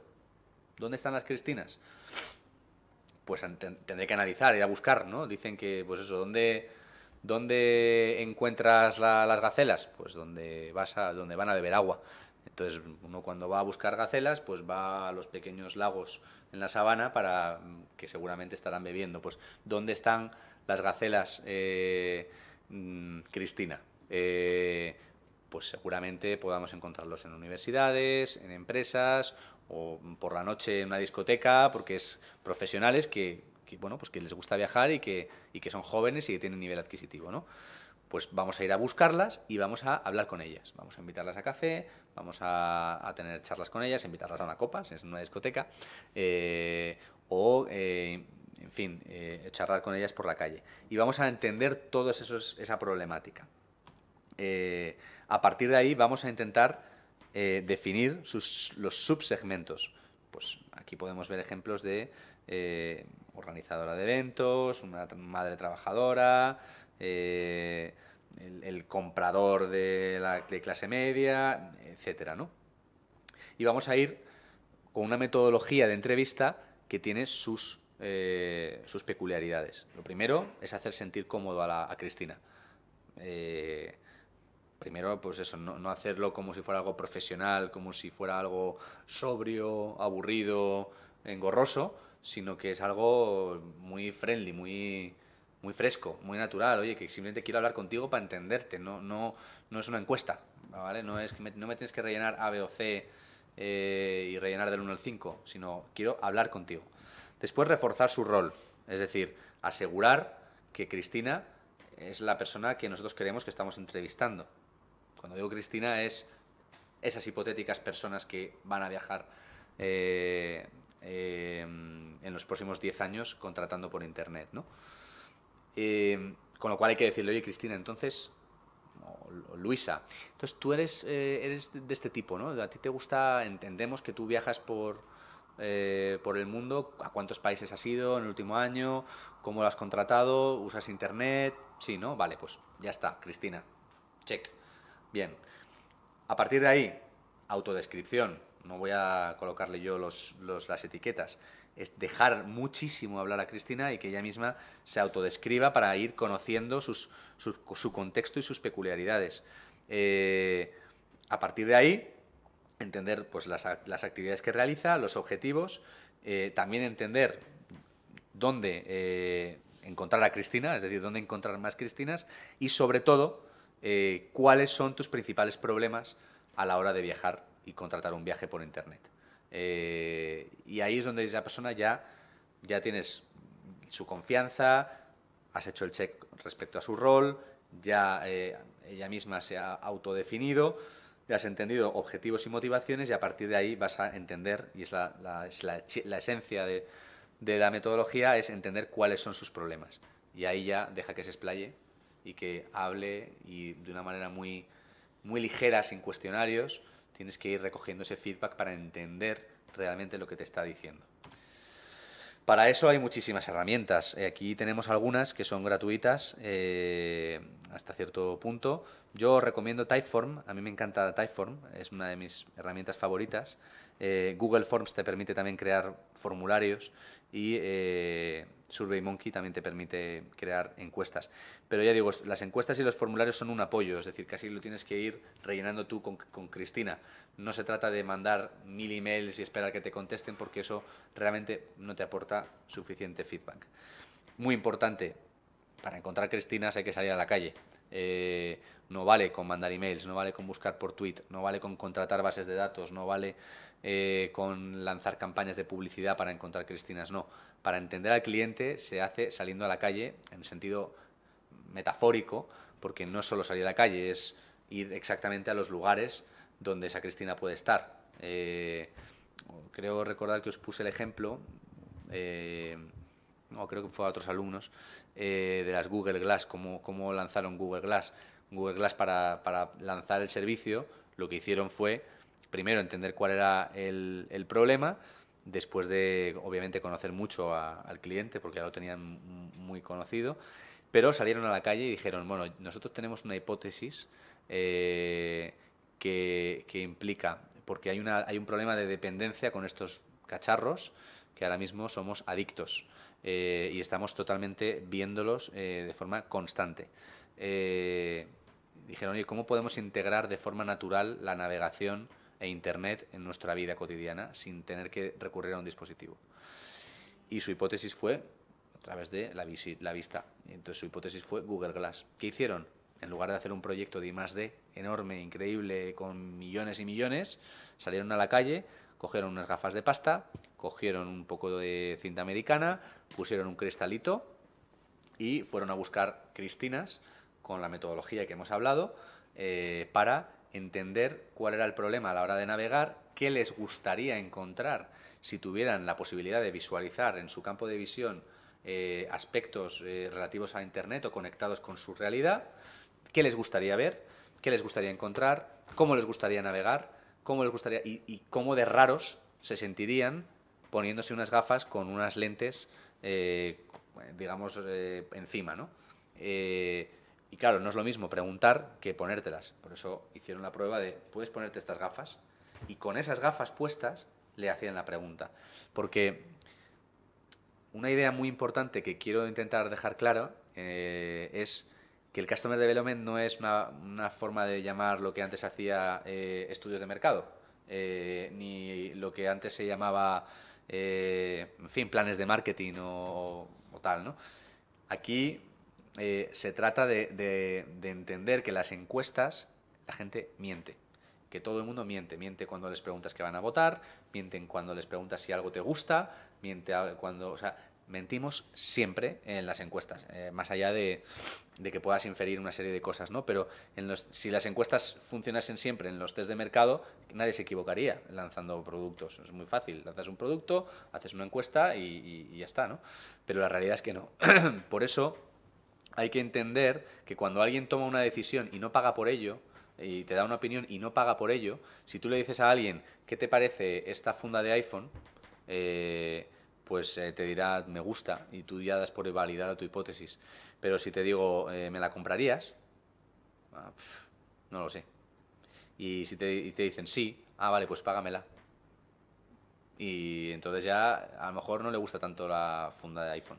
A: ¿Dónde están las Cristinas? Pues tendré que analizar, ir a buscar, ¿no? Dicen que, pues eso, ¿dónde, ¿Dónde encuentras las gacelas? Pues donde, vas a, donde van a beber agua. Entonces uno cuando va a buscar gacelas, pues va a los pequeños lagos en la sabana para mm, que seguramente estarán bebiendo. Pues ¿dónde están las gacelas, eh, mm, Cristina? Eh, pues seguramente podamos encontrarlos en universidades, en empresas o por la noche en una discoteca, porque es profesionales que que, bueno, pues que les gusta viajar y que, que son jóvenes y que tienen nivel adquisitivo, ¿no? Pues vamos a ir a buscarlas y vamos a hablar con ellas. Vamos a invitarlas a café, vamos a, tener charlas con ellas, invitarlas a una copa, si es una discoteca, eh, o eh, en fin, eh, charlar con ellas por la calle. Y vamos a entender toda esa problemática. a partir de ahí vamos a intentar definir los subsegmentos. Pues aquí podemos ver ejemplos de eh, organizadora de eventos, una madre trabajadora, eh, el, comprador de, clase media, etcétera, ¿no? Y vamos a ir con una metodología de entrevista que tiene sus, eh, peculiaridades. Lo primero es hacer sentir cómodo a, Cristina. primero, pues eso, no, hacerlo como si fuera algo profesional, como si fuera algo sobrio, aburrido, engorroso, sino que es algo muy friendly, muy, muy fresco, muy natural. Oye, que simplemente quiero hablar contigo para entenderte, no, no, no es una encuesta, ¿vale? No, es que me, no me tienes que rellenar A, B o C eh, y rellenar del 1 al 5, sino quiero hablar contigo. Después reforzar su rol, es decir, asegurar que Cristina es la persona que nosotros queremos que estamos entrevistando. Cuando digo Cristina es esas hipotéticas personas que van a viajar eh, Em, en los próximos 10 años contratando por Internet. ¿no? Em, con lo cual hay que decirle, oye Cristina, entonces, Luisa, entonces tú eres, eh, eres de este tipo, ¿no? A ti te gusta, entendemos que tú viajas por, eh, por el mundo, a cuántos países has ido en el último año, cómo lo has contratado, usas internet, sí, ¿no? Vale, pues ya está, Cristina, check. Bien. A partir de ahí, autodescripción, no voy a colocarle yo las etiquetas, es dejar muchísimo hablar a Cristina y que ella misma se autodescriba para ir conociendo su, contexto y sus peculiaridades. Eh, a partir de ahí, entender pues, las, actividades que realiza, los objetivos, eh, también entender dónde eh, encontrar a Cristina, es decir, dónde encontrar más Cristinas y sobre todo cuáles son tus principales problemas a la hora de viajar y contratar un viaje por internet. Eh, y ahí es donde esa persona ya, ya tienes su confianza, has hecho el check respecto a su rol, ya eh, ella misma se ha autodefinido, ya has entendido objetivos y motivaciones y a partir de ahí vas a entender, y es la, la, esencia de, de, la metodología, es entender cuáles son sus problemas. Y ahí ya deja que se explaye y que hable y de una manera muy, muy ligera, sin cuestionarios, tienes que ir recogiendo ese feedback para entender realmente lo que te está diciendo. Para eso hay muchísimas herramientas. Eh, aquí tenemos algunas que son gratuitas eh, hasta cierto punto. Yo recomiendo Typeform, a mí me encanta Typeform, es una de mis herramientas favoritas. Eh, Google Forms te permite también crear formularios y eh, SurveyMonkey también te permite crear encuestas. Pero ya digo, las encuestas y los formularios son un apoyo, es decir, casi lo tienes que ir rellenando tú con, Cristina. No se trata de mandar mil emails y esperar que te contesten porque eso realmente no te aporta suficiente feedback. Muy importante, para encontrar Cristinas hay que salir a la calle. Eh, no vale con mandar emails, no vale con buscar por tweet, no vale con contratar bases de datos, no vale eh, con lanzar campañas de publicidad para encontrar cristinas, no. Para entender al cliente se hace saliendo a la calle en sentido metafórico, porque no es solo salir a la calle, es ir exactamente a los lugares donde esa Cristina puede estar. Eh, creo recordar que os puse el ejemplo, eh, creo que fue a otros alumnos, de las Google Glass, cómo, lanzaron Google Glass. Google Glass para lanzar el servicio, lo que hicieron fue primero entender cuál era el, problema, después de, obviamente, conocer mucho al cliente, porque ya lo tenían muy conocido, pero salieron a la calle y dijeron, bueno, nosotros tenemos una hipótesis eh, que, implica, porque hay, una, hay un problema de dependencia con estos cacharros, que ahora mismo somos adictos eh, y estamos totalmente viéndolos eh, de forma constante. dijeron, oye, ¿cómo podemos integrar de forma natural la navegación? e Internet en nuestra vida cotidiana sin tener que recurrir a un dispositivo. Y su hipótesis fue a través de la, vista. Entonces su hipótesis fue Google Glass. ¿Qué hicieron? En lugar de hacer un proyecto de I+.D. enorme, increíble, con millones y millones, salieron a la calle, cogieron unas gafas de pasta, cogieron un poco de cinta americana, pusieron un cristalito y fueron a buscar cristinas con la metodología que hemos hablado eh, para entender cuál era el problema a la hora de navegar, qué les gustaría encontrar si tuvieran la posibilidad de visualizar en su campo de visión eh, aspectos eh, relativos a Internet o conectados con su realidad, qué les gustaría ver, qué les gustaría encontrar, cómo les gustaría navegar, cómo les gustaría y, cómo de raros se sentirían poniéndose unas gafas con unas lentes, eh, digamos, encima, ¿no? Y claro, no es lo mismo preguntar que ponértelas. Por eso hicieron la prueba de, ¿puedes ponerte estas gafas? Y con esas gafas puestas le hacían la pregunta. Porque una idea muy importante que quiero intentar dejar clara eh, es que el Customer Development no es una, forma de llamar lo que antes hacía eh, estudios de mercado, eh, ni lo que antes se llamaba, en fin, planes de marketing o, o tal, ¿no? Aquí eh, se trata de, entender que las encuestas, la gente miente que todo el mundo miente. Miente cuando les preguntas que van a votar, mienten cuando les preguntas si algo te gusta, miente cuando. O sea, mentimos siempre en las encuestas, eh, más allá de, que puedas inferir una serie de cosas, ¿no? Pero si las encuestas funcionasen siempre en los test de mercado, nadie se equivocaría lanzando productos. Es muy fácil. Lanzas un producto, haces una encuesta y, y ya está, ¿no? Pero la realidad es que no. Por eso hay que entender que cuando alguien toma una decisión y no paga por ello, y te da una opinión y no paga por ello, si tú le dices a alguien, ¿qué te parece esta funda de iPhone? Eh, pues eh, te dirá, me gusta, y tú ya das por validada tu hipótesis. Pero si te digo, eh, ¿me la comprarías? Ah, no lo sé. Y si te, te dicen, sí, ah, vale, pues págamela. Y entonces ya a lo mejor no le gusta tanto la funda de iPhone.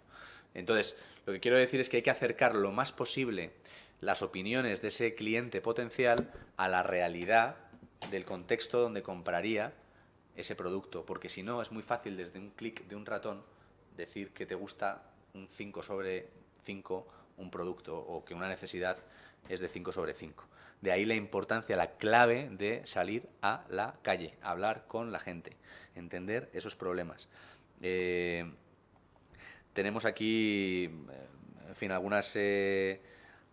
A: Entonces, lo que quiero decir es que hay que acercar lo más posible las opiniones de ese cliente potencial a la realidad del contexto donde compraría ese producto, porque si no es muy fácil desde un clic de un ratón decir que te gusta un 5 sobre 5 un producto o que una necesidad es de 5 sobre 5. De ahí la importancia, la clave de salir a la calle, hablar con la gente, entender esos problemas. Eh, tenemos aquí, eh, fin, algunas, eh,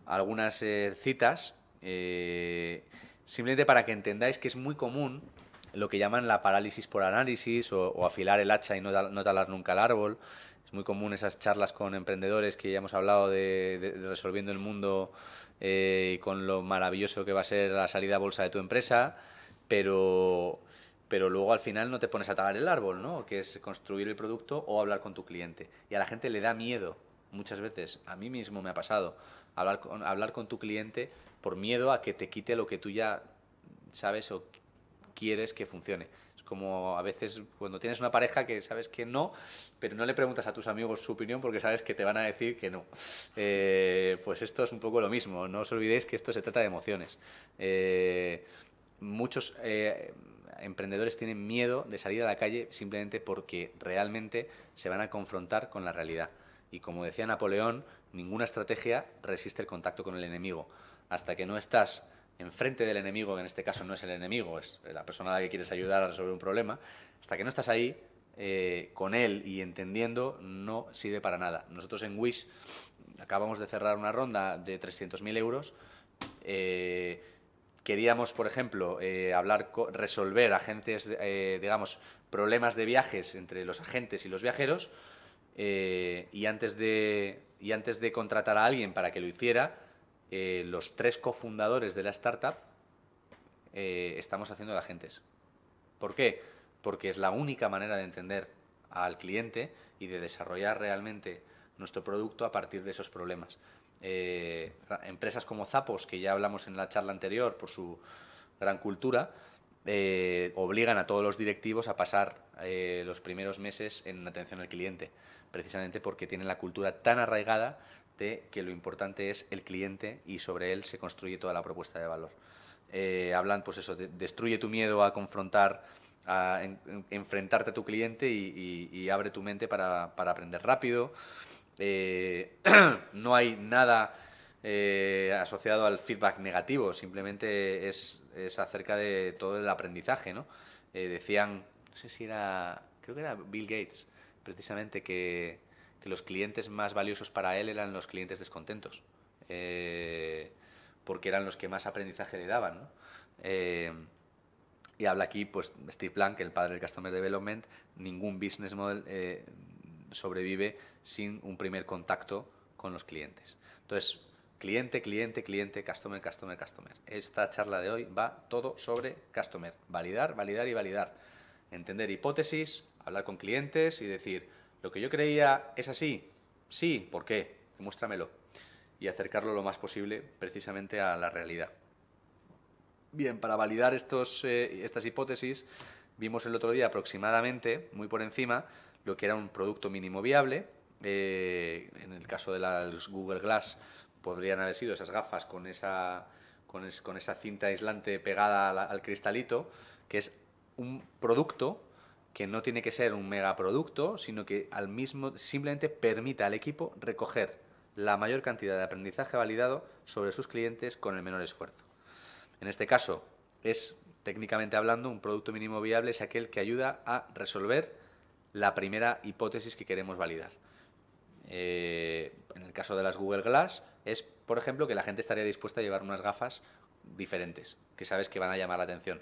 A: algunas eh, citas, simplemente para que entendáis que es muy común lo que llaman la parálisis por análisis o, afilar el hacha y no, talar nunca el árbol. Es muy común esas charlas con emprendedores que ya hemos hablado de, resolviendo el mundo y con lo maravilloso que va a ser la salida a bolsa de tu empresa, pero pero luego al final no te pones a talar el árbol, ¿no? Que es construir el producto o hablar con tu cliente. Y a la gente le da miedo, muchas veces, a mí mismo me ha pasado, hablar con, hablar con tu cliente por miedo a que te quite lo que tú ya sabes o quieres que funcione. Es como a veces cuando tienes una pareja que sabes que no, pero no le preguntas a tus amigos su opinión porque sabes que te van a decir que no. Eh, pues esto es un poco lo mismo. No os olvidéis que esto se trata de emociones. Eh, muchos... Eh, emprendedores tienen miedo de salir a la calle simplemente porque realmente se van a confrontar con la realidad. Y como decía Napoleón, ninguna estrategia resiste el contacto con el enemigo. Hasta que no estás enfrente del enemigo, que en este caso no es el enemigo, es la persona a la que quieres ayudar a resolver un problema, hasta que no estás ahí eh, con él y entendiendo, no sirve para nada. Nosotros en Wish acabamos de cerrar una ronda de 300.000 euros. Eh, Queríamos, por ejemplo, eh, hablar, resolver agentes, eh, digamos, problemas de viajes entre los agentes y los viajeros. Eh, y, antes de, y antes de contratar a alguien para que lo hiciera, los tres cofundadores de la startup estamos haciendo de agentes. ¿Por qué? Porque es la única manera de entender al cliente y de desarrollar realmente nuestro producto a partir de esos problemas. Eh, empresas como Zapos, que ya hablamos en la charla anterior por su gran cultura, eh, obligan a todos los directivos a pasar eh, los primeros meses en atención al cliente, precisamente porque tienen la cultura tan arraigada de que lo importante es el cliente y sobre él se construye toda la propuesta de valor. hablan, pues eso, destruye tu miedo a confrontar a enfrentarte a tu cliente y, abre tu mente para aprender rápido. Eh, no hay nada eh, asociado al feedback negativo, simplemente es, acerca de todo el aprendizaje. ¿no? Eh, decían, no sé si era, creo que era Bill Gates, precisamente, que, los clientes más valiosos para él eran los clientes descontentos, porque eran los que más aprendizaje le daban. y habla aquí pues, Steve Blank, el padre del Customer Development, ningún business model sobrevive sin un primer contacto con los clientes. Entonces, cliente, cliente, cliente, customer, customer, customer. Esta charla de hoy va todo sobre customer. Validar, validar y validar. Entender hipótesis, hablar con clientes y decir, lo que yo creía es así, sí, ¿por qué? Demuéstramelo. Y acercarlo lo más posible precisamente a la realidad. Bien, para validar estos, eh, estas hipótesis, vimos el otro día aproximadamente, muy por encima, lo que era un producto mínimo viable, eh, en el caso de las Google Glass, podrían haber sido esas gafas con esa, con, esa cinta aislante pegada al, cristalito, que es un producto que no tiene que ser un megaproducto, sino que al mismo simplemente permita al equipo recoger la mayor cantidad de aprendizaje validado sobre sus clientes con el menor esfuerzo. En este caso, es técnicamente hablando un producto mínimo viable es aquel que ayuda a resolver la primera hipótesis que queremos validar. Eh, en el caso de las Google Glass, es, por ejemplo, que la gente estaría dispuesta a llevar unas gafas diferentes, que sabes que van a llamar la atención,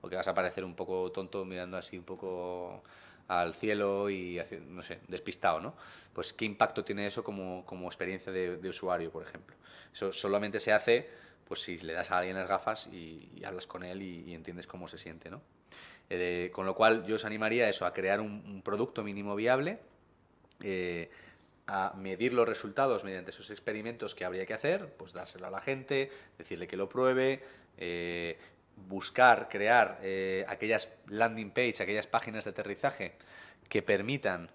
A: o que vas a parecer un poco tonto mirando así un poco al cielo y, no sé, despistado, ¿no? Pues qué impacto tiene eso como, como experiencia de, usuario, por ejemplo. Eso solamente se hace pues si le das a alguien las gafas y, hablas con él y, entiendes cómo se siente, ¿no? Eh, con lo cual yo os animaría a eso, a crear un, producto mínimo viable eh, a medir los resultados mediante esos experimentos que habría que hacer, pues dárselo a la gente, decirle que lo pruebe, eh, buscar, crear eh, aquellas landing page, aquellas páginas de aterrizaje que permitan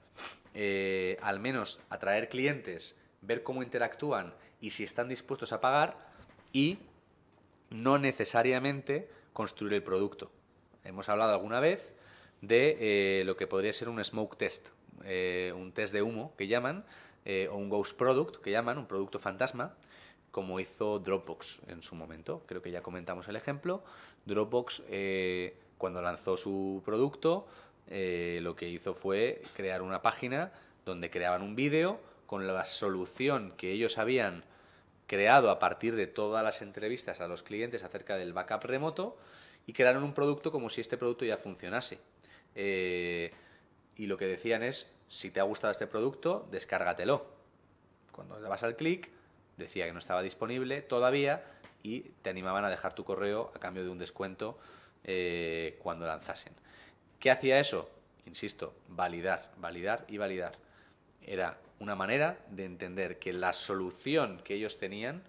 A: eh, al menos atraer clientes, ver cómo interactúan y si están dispuestos a pagar y no necesariamente construir el producto. Hemos hablado alguna vez de lo que podría ser un smoke test, eh, un test de humo que llaman, eh, o un ghost product que llaman, un producto fantasma, como hizo Dropbox en su momento. Creo que ya comentamos el ejemplo. Dropbox, eh, cuando lanzó su producto, lo que hizo fue crear una página donde creaban un vídeo con la solución que ellos habían creado a partir de todas las entrevistas a los clientes acerca del backup remoto y crearon un producto como si este producto ya funcionase y lo que decían es, si te ha gustado este producto, descárgatelo. Cuando le vas al clic, decía que no estaba disponible todavía y te animaban a dejar tu correo a cambio de un descuento eh, cuando lanzasen. ¿Qué hacía eso? Insisto, validar, validar y validar. Era una manera de entender que la solución que ellos tenían,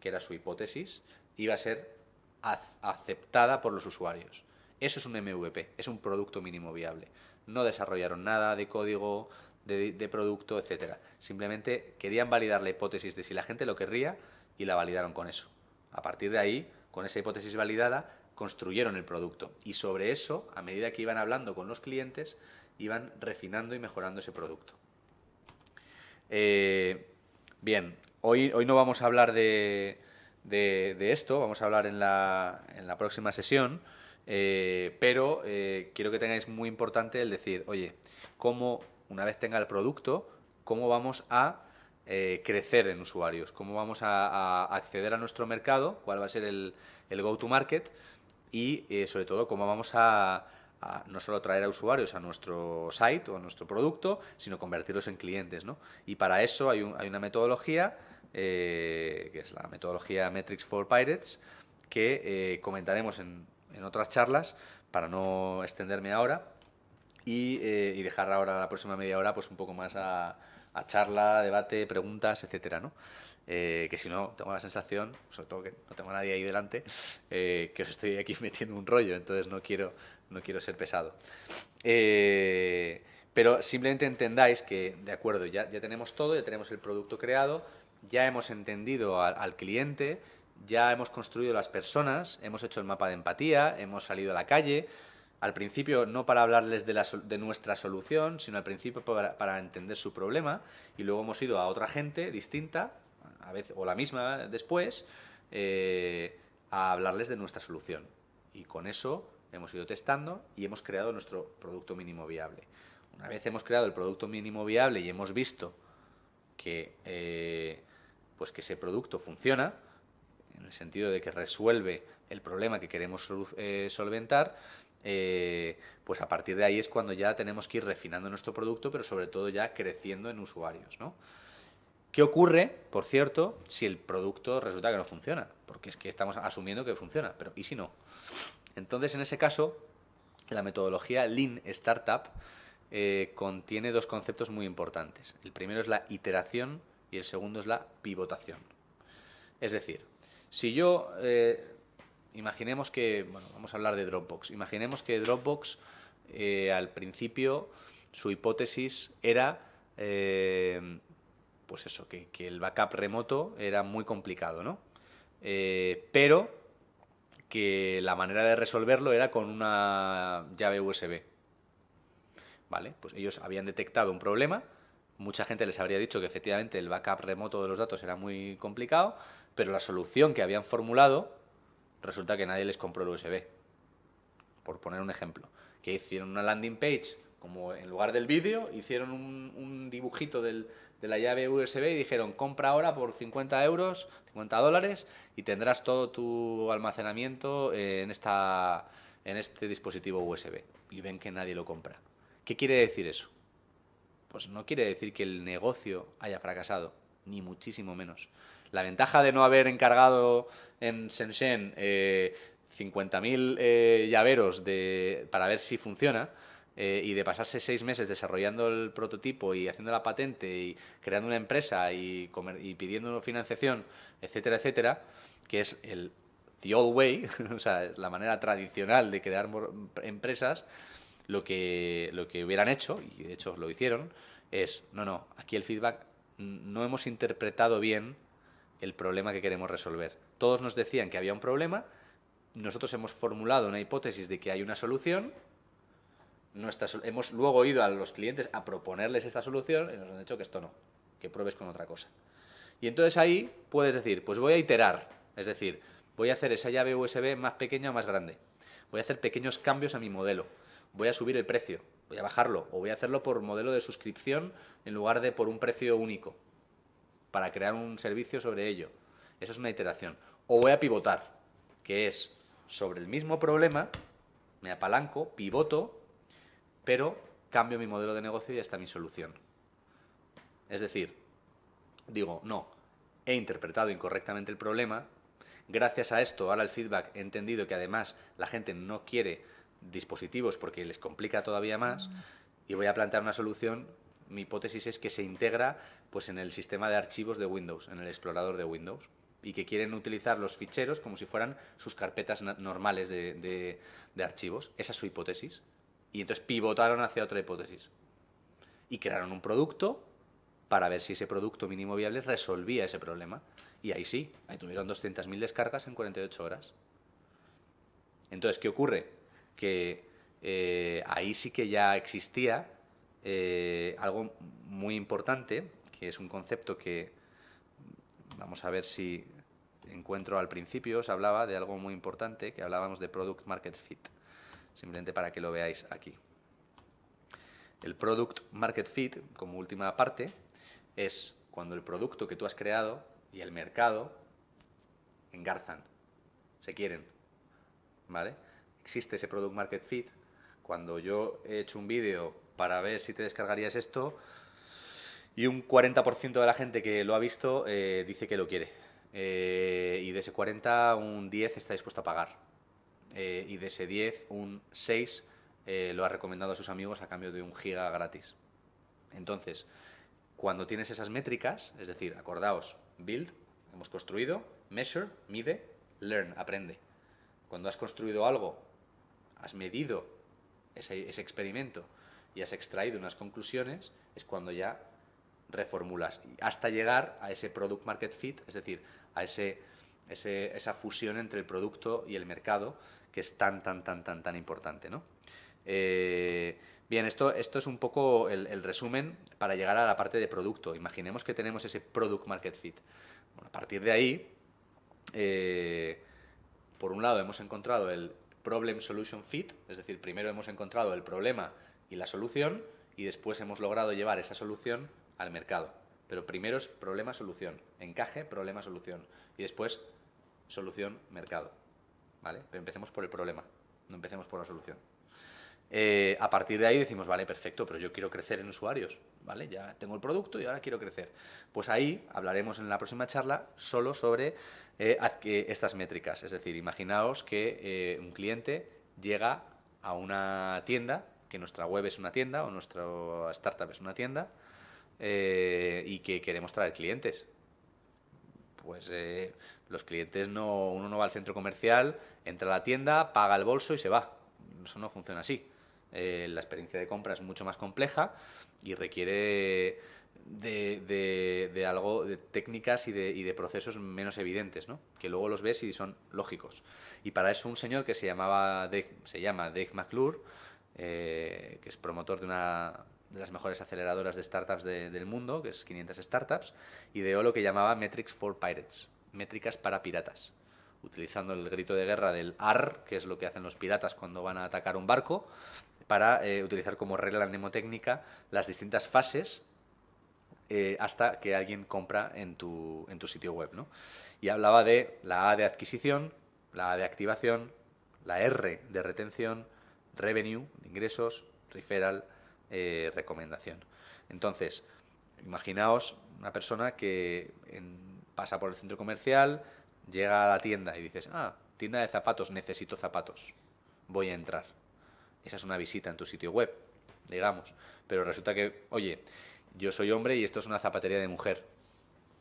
A: que era su hipótesis, iba a ser aceptada por los usuarios. Eso es un MVP, es un producto mínimo viable no desarrollaron nada de código, de, producto, etc. Simplemente querían validar la hipótesis de si la gente lo querría y la validaron con eso. A partir de ahí, con esa hipótesis validada, construyeron el producto. Y sobre eso, a medida que iban hablando con los clientes, iban refinando y mejorando ese producto. Eh, bien, hoy, hoy no vamos a hablar de, de, de, esto, vamos a hablar en la, en la próxima sesión. Eh, pero eh, quiero que tengáis muy importante el decir, oye, cómo una vez tenga el producto, cómo vamos a eh, crecer en usuarios, cómo vamos a, acceder a nuestro mercado, cuál va a ser el, go-to-market y sobre todo cómo vamos a, no solo traer a usuarios a nuestro site o a nuestro producto, sino convertirlos en clientes. ¿no? Y para eso hay, una metodología, que es la metodología Metrics for Pirates, que comentaremos en en otras charlas, para no extenderme ahora y, eh, y dejar ahora la próxima media hora pues un poco más a, charla, debate, preguntas, etcétera, ¿no? Eh, que si no, tengo la sensación, sobre todo que no tengo a nadie ahí delante, eh, que os estoy aquí metiendo un rollo, entonces no quiero, no quiero ser pesado. pero simplemente entendáis que, de acuerdo, ya, ya tenemos todo, ya tenemos el producto creado, ya hemos entendido al cliente, ya hemos construido las personas, hemos hecho el mapa de empatía, hemos salido a la calle, al principio no para hablarles de, de nuestra solución, sino al principio para, entender su problema y luego hemos ido a otra gente distinta, a veces, o la misma después, eh, a hablarles de nuestra solución. Y con eso hemos ido testando y hemos creado nuestro producto mínimo viable. Una vez hemos creado el producto mínimo viable y hemos visto que, eh, pues que ese producto funciona, en el sentido de que resuelve el problema que queremos eh, solventar, eh, pues a partir de ahí es cuando ya tenemos que ir refinando nuestro producto, pero sobre todo ya creciendo en usuarios, ¿Qué ocurre, por cierto, si el producto resulta que no funciona? Porque es que estamos asumiendo que funciona, pero ¿y si no? Entonces, en ese caso, la metodología Lean Startup eh, contiene dos conceptos muy importantes. El primero es la iteración y el segundo es la pivotación. Es decir, si yo, eh, imaginemos que, bueno, vamos a hablar de Dropbox, imaginemos que Dropbox eh, al principio su hipótesis era, eh, pues eso, que, que, el backup remoto era muy complicado, ¿no? pero que la manera de resolverlo era con una llave USB. ¿Vale? Pues ellos habían detectado un problema, mucha gente les habría dicho que efectivamente el backup remoto de los datos era muy complicado pero la solución que habían formulado resulta que nadie les compró el USB. Por poner un ejemplo, que hicieron una landing page, como en lugar del vídeo, hicieron un, dibujito de la llave USB y dijeron, compra ahora por 50 euros, 50 dólares, y tendrás todo tu almacenamiento en, en este dispositivo USB. Y ven que nadie lo compra. ¿Qué quiere decir eso? Pues no quiere decir que el negocio haya fracasado, ni muchísimo menos. La ventaja de no haber encargado en Shenzhen 50.000 eh, eh, llaveros para ver si funciona eh, y de pasarse seis meses desarrollando el prototipo y haciendo la patente y creando una empresa y, y pidiendo financiación, etcétera, etcétera, que es el the old way, o sea, es la manera tradicional de crear empresas, lo que, lo que hubieran hecho, y de hecho lo hicieron, es, no, no, aquí el feedback no hemos interpretado bien el problema que queremos resolver. Todos nos decían que había un problema, nosotros hemos formulado una hipótesis de que hay una solución, hemos luego ido a los clientes a proponerles esta solución y nos han dicho que esto no, que pruebes con otra cosa. Y entonces ahí puedes decir, pues voy a iterar, es decir, voy a hacer esa llave USB más pequeña o más grande, voy a hacer pequeños cambios a mi modelo, voy a subir el precio, voy a bajarlo o voy a hacerlo por modelo de suscripción en lugar de por un precio único para crear un servicio sobre ello. Eso es una iteración. O voy a pivotar, que es sobre el mismo problema, me apalanco, pivoto, pero cambio mi modelo de negocio y está mi solución. Es decir, digo, no, he interpretado incorrectamente el problema, gracias a esto, ahora el feedback, he entendido que además la gente no quiere dispositivos porque les complica todavía más, mm. y voy a plantear una solución mi hipótesis es que se integra pues, en el sistema de archivos de Windows, en el explorador de Windows, y que quieren utilizar los ficheros como si fueran sus carpetas normales de, archivos. Esa es su hipótesis. Y entonces pivotaron hacia otra hipótesis. Y crearon un producto para ver si ese producto mínimo viable resolvía ese problema. Y ahí sí, ahí tuvieron 200.000 descargas en 48 horas. Entonces, ¿qué ocurre? Que eh, ahí sí que ya existía eh, algo muy importante, que es un concepto que vamos a ver si encuentro al principio, os hablaba de algo muy importante, que hablábamos de Product Market Fit, simplemente para que lo veáis aquí. El Product Market Fit, como última parte, es cuando el producto que tú has creado y el mercado engarzan, se quieren, ¿vale? Existe ese Product Market Fit. Cuando yo he hecho un vídeo para ver si te descargarías esto. Y un 40% de la gente que lo ha visto eh, dice que lo quiere. Eh, y de ese 40, un 10 está dispuesto a pagar. Eh, y de ese 10, un 6 lo ha recomendado a sus amigos a cambio de un giga gratis. Entonces, cuando tienes esas métricas, es decir, acordaos, build, hemos construido, measure, mide, learn, aprende. Cuando has construido algo, has medido ese experimento y has extraído unas conclusiones, es cuando ya reformulas hasta llegar a ese product market fit, es decir, a ese, esa fusión entre el producto y el mercado que es tan, tan, tan, tan, tan importante. Eh, bien, esto, esto es un poco el, resumen para llegar a la parte de producto. Imaginemos que tenemos ese product market fit. Bueno, a partir de ahí, eh, por un lado hemos encontrado el problem solution fit, es decir, primero hemos encontrado el problema y la solución y después hemos logrado llevar esa solución al mercado. Pero primero es problema-solución, encaje, problema-solución y después solución-mercado. ¿Vale? Pero empecemos por el problema, no empecemos por la solución. Eh, a partir de ahí decimos, vale, perfecto, pero yo quiero crecer en usuarios, ¿vale? Ya tengo el producto y ahora quiero crecer. Pues ahí hablaremos en la próxima charla solo sobre eh, estas métricas. Es decir, imaginaos que eh, un cliente llega a una tienda que nuestra web es una tienda o nuestra startup es una tienda eh, y que queremos traer clientes. Pues eh, los clientes no, uno no va al centro comercial, entra a la tienda, paga el bolso y se va. Eso no funciona así. Eh, la experiencia de compra es mucho más compleja y requiere de, algo de técnicas y de, procesos menos evidentes, ¿no? que luego los ves y son lógicos. Y para eso un señor que se llamaba se llama Dave McClure eh, que es promotor de una de las mejores aceleradoras de startups del mundo, que es 500 Startups, ideó lo que llamaba Metrics for Pirates, métricas para piratas, utilizando el grito de guerra del AR, que es lo que hacen los piratas cuando van a atacar un barco, para eh, utilizar como regla mnemotécnica las distintas fases eh, hasta que alguien compra en tu, sitio web. Y hablaba de la A de adquisición, la A de activación, la R de retención, revenue, ingresos, referral, eh, recomendación. Entonces, imaginaos una persona que pasa por el centro comercial, llega a la tienda y dices, ah, tienda de zapatos, necesito zapatos, voy a entrar. Esa es una visita en tu sitio web, digamos. Pero resulta que, oye, yo soy hombre y esto es una zapatería de mujer.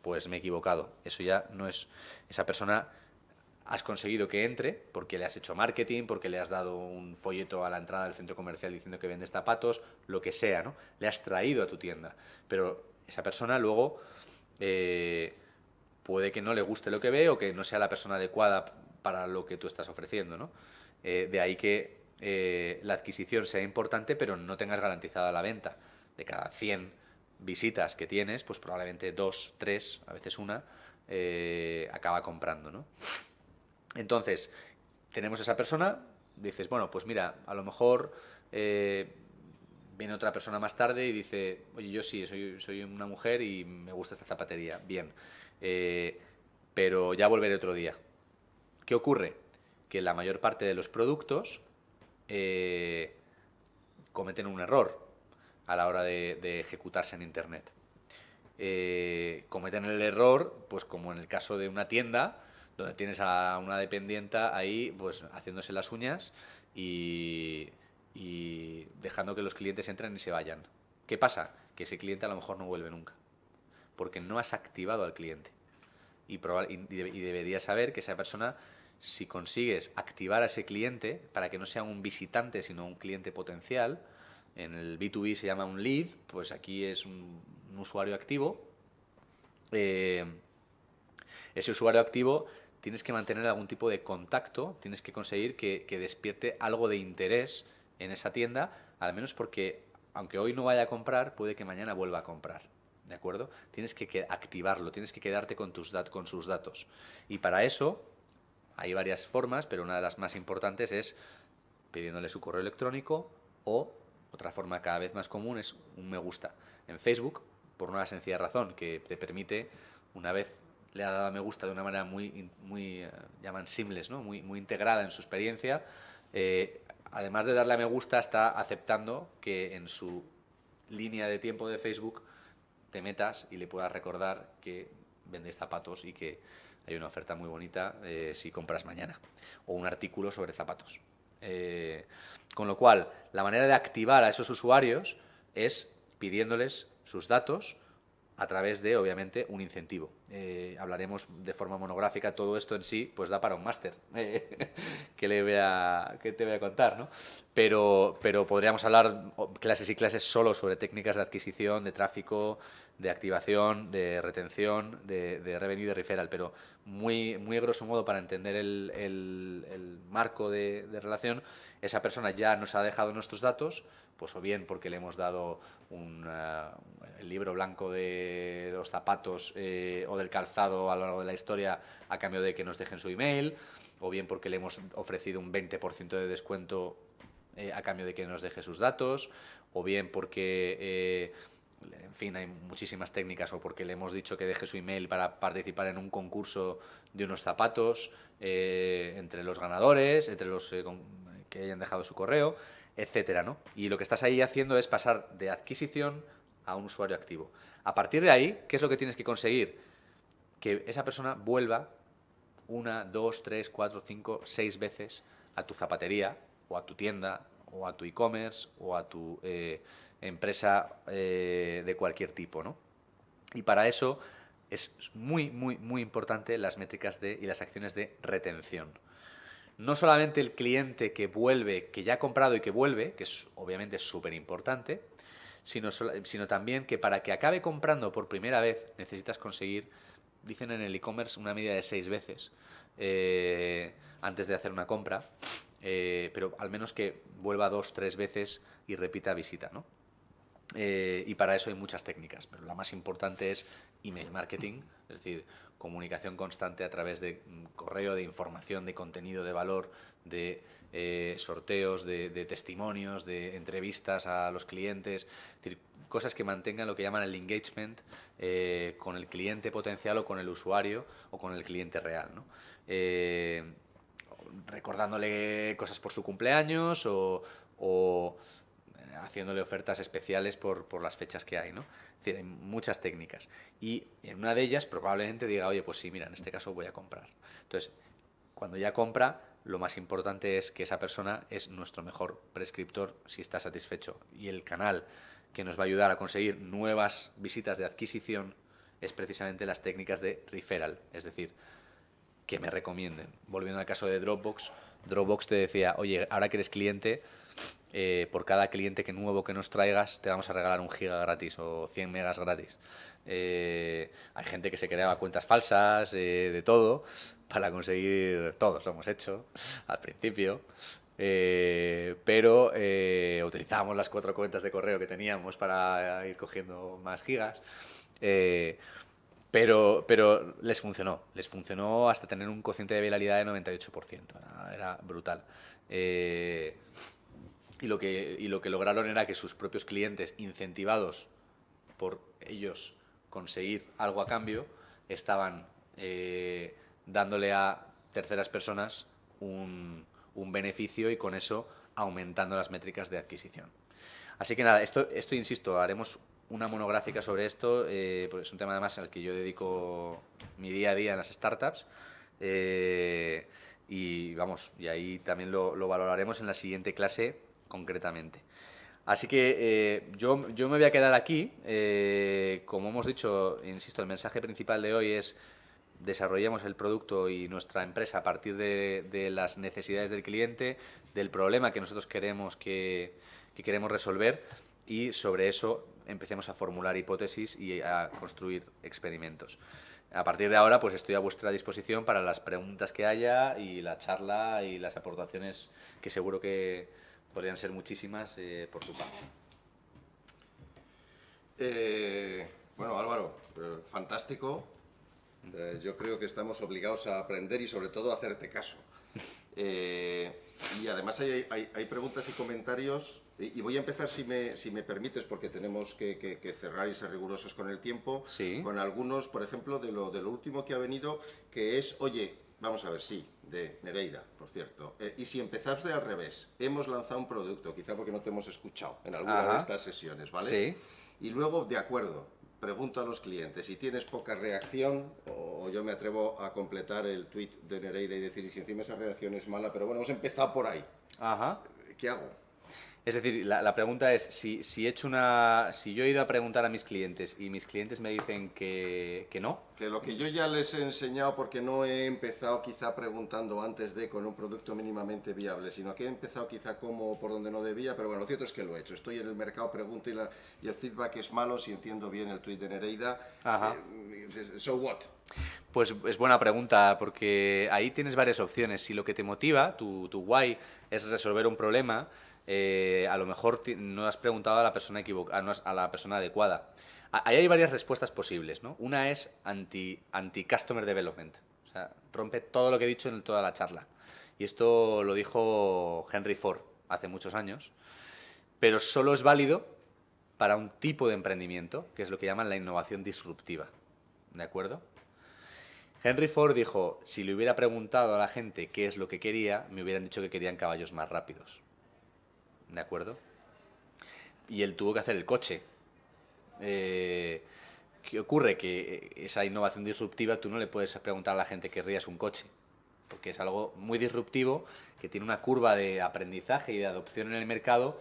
A: Pues me he equivocado. Eso ya no es... Esa persona has conseguido que entre, porque le has hecho marketing, porque le has dado un folleto a la entrada del centro comercial diciendo que vendes zapatos, lo que sea, ¿no? Le has traído a tu tienda. Pero esa persona luego eh, puede que no le guste lo que ve o que no sea la persona adecuada para lo que tú estás ofreciendo, ¿no? Eh, de ahí que eh, la adquisición sea importante, pero no tengas garantizada la venta. De cada 100 visitas que tienes, pues probablemente dos, tres, a veces una, acaba comprando, ¿no? Entonces, tenemos esa persona, dices, bueno, pues mira, a lo mejor eh, viene otra persona más tarde y dice, oye, yo sí, soy, una mujer y me gusta esta zapatería, bien, eh, pero ya volveré otro día. ¿Qué ocurre? Que la mayor parte de los productos eh, cometen un error a la hora de ejecutarse en Internet. cometen el error, pues como en el caso de una tienda, donde tienes a una dependienta ahí pues haciéndose las uñas y, y dejando que los clientes entren y se vayan. ¿Qué pasa? Que ese cliente a lo mejor no vuelve nunca, porque no has activado al cliente. Y, y, deberías saber que esa persona, si consigues activar a ese cliente, para que no sea un visitante, sino un cliente potencial, en el B2B se llama un lead, pues aquí es un, usuario activo. Eh, ese usuario activo tienes que mantener algún tipo de contacto, tienes que conseguir que, despierte algo de interés en esa tienda, al menos porque aunque hoy no vaya a comprar, puede que mañana vuelva a comprar. ¿De acuerdo? Tienes que activarlo, tienes que quedarte con, tus con sus datos. Y para eso hay varias formas, pero una de las más importantes es pidiéndole su correo electrónico o otra forma cada vez más común es un me gusta en Facebook, por una sencilla razón, que te permite, una vez le ha dado a me gusta de una manera muy, muy eh, llaman simples ¿no? muy, muy integrada en su experiencia, eh, además de darle a me gusta, está aceptando que en su línea de tiempo de Facebook te metas y le puedas recordar que vendes zapatos y que hay una oferta muy bonita eh, si compras mañana, o un artículo sobre zapatos. con lo cual, la manera de activar a esos usuarios es pidiéndoles sus datos, a través de, obviamente, un incentivo. Eh, hablaremos de forma monográfica, todo esto en sí, pues da para un máster, eh, que, le vea, que te voy a contar, ¿no? Pero, pero podríamos hablar clases y clases solo sobre técnicas de adquisición, de tráfico, de activación, de retención, de, de revenue de referral, pero muy, muy grosso modo para entender el, el, marco de, de relación, esa persona ya nos ha dejado nuestros datos, pues o bien porque le hemos dado un, eh, el libro blanco de los zapatos eh, o del calzado a lo largo de la historia a cambio de que nos dejen su email, o bien porque le hemos ofrecido un 20% de descuento eh, a cambio de que nos deje sus datos, o bien porque... en fin, hay muchísimas técnicas, o porque le hemos dicho que deje su email para participar en un concurso de unos zapatos entre los ganadores, entre los que hayan dejado su correo etcétera, ¿no? Y lo que estás ahí haciendo es pasar de adquisición a un usuario activo. A partir de ahí, ¿qué es lo que tienes que conseguir? Que esa persona vuelva una, dos, tres, cuatro, cinco, seis veces a tu zapatería o a tu tienda o a tu e-commerce o a tu eh, empresa eh, de cualquier tipo, ¿no? Y para eso es muy, muy, muy importante las métricas de, y las acciones de retención no solamente el cliente que vuelve, que ya ha comprado y que vuelve, que es obviamente súper importante, sino, también que para que acabe comprando por primera vez necesitas conseguir, dicen en el e-commerce, una media de seis veces eh, antes de hacer una compra, eh, pero al menos que vuelva dos, tres veces y repita visita, ¿no? Eh, y para eso hay muchas técnicas, pero la más importante es email marketing, es decir, comunicación constante a través de mm, correo, de información, de contenido, de valor, de eh, sorteos, de, testimonios, de entrevistas a los clientes, es decir, cosas que mantengan lo que llaman el engagement eh, con el cliente potencial o con el usuario o con el cliente real. recordándole cosas por su cumpleaños o haciéndole ofertas especiales por, las fechas que hay, ¿no? Es decir, hay muchas técnicas. Y en una de ellas probablemente diga, oye, pues sí, mira, en este caso voy a comprar. Entonces, cuando ya compra, lo más importante es que esa persona es nuestro mejor prescriptor si está satisfecho. Y el canal que nos va a ayudar a conseguir nuevas visitas de adquisición es precisamente las técnicas de referral, es decir, que me recomienden. Volviendo al caso de Dropbox, Dropbox te decía, oye, ahora que eres cliente, eh, por cada cliente que nuevo que nos traigas te vamos a regalar un giga gratis o 100 megas gratis. Eh, hay gente que se creaba cuentas falsas, eh, de todo, para conseguir, todos lo hemos hecho al principio, pero utilizábamos las cuatro cuentas de correo que teníamos para ir cogiendo más gigas. Pero, pero les funcionó, les funcionó hasta tener un cociente de viralidad de 98%, era, brutal. Eh, y lo, que, lo que lograron era que sus propios clientes, incentivados por ellos conseguir algo a cambio, estaban eh, dándole a terceras personas un, beneficio y con eso aumentando las métricas de adquisición. Así que nada, esto, esto insisto, haremos una monográfica sobre esto, eh, porque es un tema además al que yo dedico mi día a día en las startups. Eh, y vamos, y ahí también lo, lo valoraremos en la siguiente clase concretamente. Así que eh, yo, me voy a quedar aquí. Eh, como hemos dicho, insisto, el mensaje principal de hoy es desarrollemos el producto y nuestra empresa a partir de, las necesidades del cliente, del problema que nosotros queremos que, queremos resolver y sobre eso empecemos a formular hipótesis y a construir experimentos. A partir de ahora, pues estoy a vuestra disposición para las preguntas que haya y la charla y las aportaciones que seguro que, podrían ser muchísimas eh, por tu parte.
B: Eh, bueno, Álvaro, eh, fantástico. yo creo que estamos obligados a aprender y sobre todo a hacerte caso. y además hay, preguntas y comentarios. Y, voy a empezar, si me, si me permites, porque tenemos que, cerrar y ser rigurosos con el tiempo. ¿Sí? Con algunos, por ejemplo, de lo, de lo último que ha venido, que es, oye, Vamos a ver, sí, de Nereida, por cierto. Eh, y si empezás al revés, hemos lanzado un producto, quizá porque no te hemos escuchado en alguna de estas sesiones, ¿vale? Sí. Y luego, de acuerdo, pregunto a los clientes, si tienes poca reacción, o yo me atrevo a completar el tweet de Nereida y decir, y si encima esa reacción es mala, pero bueno, hemos empezado por ahí. Ajá. ¿Qué hago?
A: Es decir, la, pregunta es, si, he hecho una, si yo he ido a preguntar a mis clientes y mis clientes me dicen que, no... Que
B: lo que yo ya les he enseñado, porque no he empezado quizá preguntando antes de con un producto mínimamente viable, sino que he empezado quizá como por donde no debía, pero bueno, lo cierto es que lo he hecho. Estoy en el mercado, pregunto y, el feedback es malo, si entiendo bien el tweet de Nereida. Eh, so what?
A: Pues es buena pregunta, porque ahí tienes varias opciones. Si lo que te motiva, tu, tu why, es resolver un problema eh, a lo mejor no has preguntado a la persona a la persona adecuada. ahí hay varias respuestas posibles, Una es anti-customer development, o sea, rompe todo lo que he dicho en toda la charla. Y esto lo dijo Henry Ford hace muchos años, pero solo es válido para un tipo de emprendimiento, que es lo que llaman la innovación disruptiva. ¿De acuerdo? Henry Ford dijo, si le hubiera preguntado a la gente qué es lo que quería, me hubieran dicho que querían caballos más rápidos. ¿de acuerdo? Y él tuvo que hacer el coche. Eh, ¿Qué ocurre? Que eh, esa innovación disruptiva tú no le puedes preguntar a la gente que rías un coche, porque es algo muy disruptivo, que tiene una curva de aprendizaje y de adopción en el mercado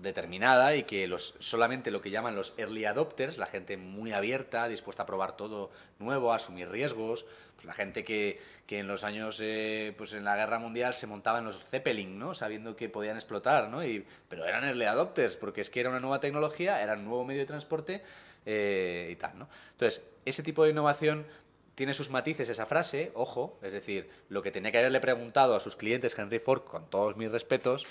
A: determinada y que los, solamente lo que llaman los early adopters, la gente muy abierta, dispuesta a probar todo nuevo, a asumir riesgos, pues la gente que, en los años, eh, pues en la guerra mundial se montaba en los Zeppelin, ¿no? sabiendo que podían explotar, ¿no? y, pero eran early adopters, porque es que era una nueva tecnología, era un nuevo medio de transporte eh, y tal. ¿no? Entonces, ese tipo de innovación tiene sus matices esa frase, ojo, es decir, lo que tenía que haberle preguntado a sus clientes Henry Ford, con todos mis respetos,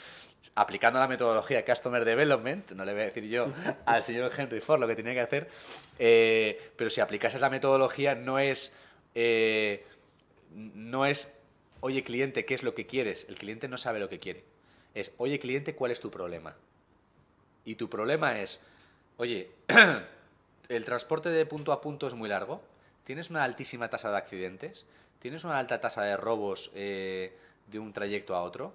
A: aplicando la metodología Customer Development, no le voy a decir yo al señor Henry Ford lo que tenía que hacer, eh, pero si aplicas la metodología no es, eh, no es, oye cliente, ¿qué es lo que quieres? El cliente no sabe lo que quiere. Es, oye cliente, ¿cuál es tu problema? Y tu problema es, oye, el transporte de punto a punto es muy largo tienes una altísima tasa de accidentes, tienes una alta tasa de robos eh, de un trayecto a otro,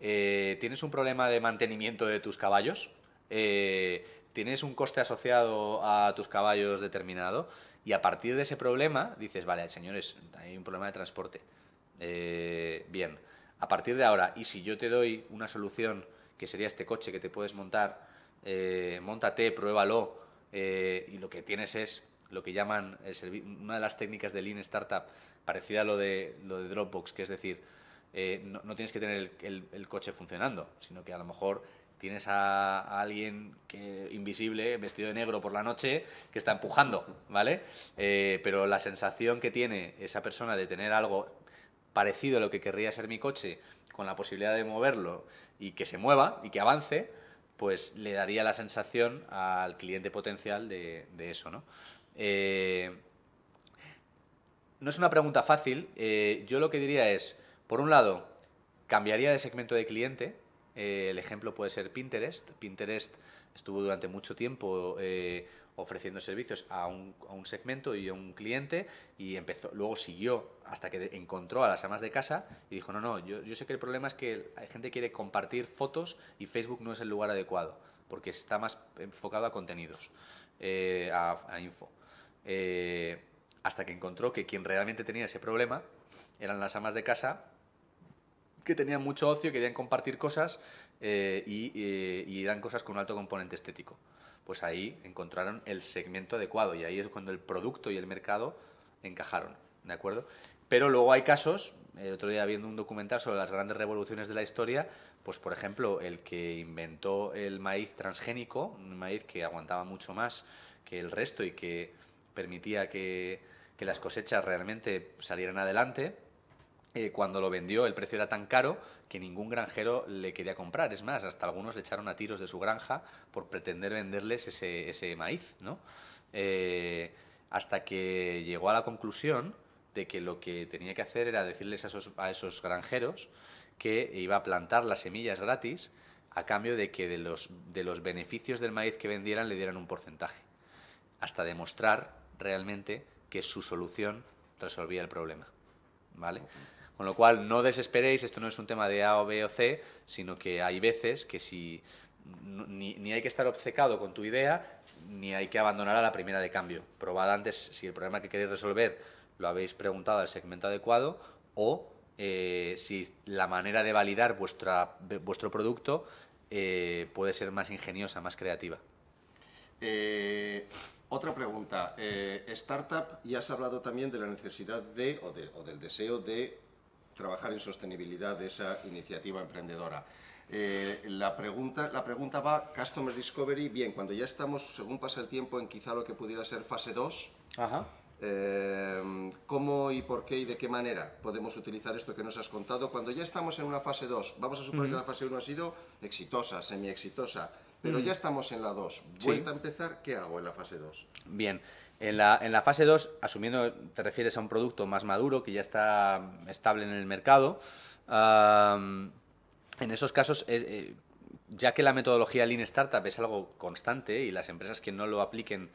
A: eh, tienes un problema de mantenimiento de tus caballos, eh, tienes un coste asociado a tus caballos determinado y a partir de ese problema dices, vale, señores, hay un problema de transporte. bien, a partir de ahora, y si yo te doy una solución que sería este coche que te puedes montar, montate, pruébalo, y lo que tienes es lo que llaman una de las técnicas de Lean Startup, parecida a lo de, lo de Dropbox, que es decir, eh, no, tienes que tener el, coche funcionando, sino que a lo mejor tienes a, alguien que, invisible, vestido de negro por la noche, que está empujando, ¿vale? Eh, pero la sensación que tiene esa persona de tener algo parecido a lo que querría ser mi coche, con la posibilidad de moverlo y que se mueva y que avance, pues le daría la sensación al cliente potencial de eso, ¿no? Eh, no es una pregunta fácil. Eh, yo lo que diría es, por un lado, cambiaría de segmento de cliente. Eh, el ejemplo puede ser Pinterest. Pinterest estuvo durante mucho tiempo ofreciendo servicios a un, a un, segmento y a un cliente y empezó, luego siguió hasta que encontró a las amas de casa y dijo, no, no, yo, sé que el problema es que hay gente que quiere compartir fotos y Facebook no es el lugar adecuado porque está más enfocado a contenidos, a info. Eh, hasta que encontró que quien realmente tenía ese problema eran las amas de casa que tenían mucho ocio, querían compartir cosas eh, eh, y, eran cosas con un alto componente estético. Pues ahí encontraron el segmento adecuado y ahí es cuando el producto y el mercado encajaron, ¿de acuerdo? Pero luego hay casos, el otro día viendo un documental sobre las grandes revoluciones de la historia, pues por ejemplo el que inventó el maíz transgénico, un maíz que aguantaba mucho más que el resto y que permitía que, las cosechas realmente salieran adelante. Eh, cuando lo vendió el precio era tan caro que ningún granjero le quería comprar. Es más, hasta algunos le echaron a tiros de su granja por pretender venderles ese, maíz, eh, hasta que llegó a la conclusión de que lo que tenía que hacer era decirles a esos, granjeros que iba a plantar las semillas gratis a cambio de que de los, de los beneficios del maíz que vendieran le dieran un porcentaje. Hasta demostrar realmente que su solución resolvía el problema. ¿Vale? Con lo cual, no desesperéis, esto no es un tema de A o B o C, sino que hay veces que si ni, hay que estar obcecado con tu idea, ni hay que abandonar a la primera de cambio. Probad antes si el problema que queréis resolver lo habéis preguntado al segmento adecuado o eh, si la manera de validar vuestro producto eh, puede ser más ingeniosa, más creativa.
B: Eh, otra pregunta. Eh, startup, ya has hablado también de la necesidad de o, del deseo de trabajar en sostenibilidad de esa iniciativa emprendedora. Eh, la, pregunta, la pregunta va, Customer Discovery, bien, cuando ya estamos, según pasa el tiempo, en quizá lo que pudiera ser fase 2, Ajá. Em, cómo y por qué y de qué manera podemos utilizar esto que nos has contado. Cuando ya estamos en una fase 2, vamos a suponer que la fase 1 ha sido exitosa, semi-exitosa. Pero mm. ya estamos en la 2. Vuelta a empezar, ¿qué hago en la fase 2?
A: Bien. En la, en la, fase 2, asumiendo te refieres a un producto más maduro que ya está estable en el mercado, en esos casos, eh, eh, ya que la metodología Lean Startup es algo constante y las empresas que no lo apliquen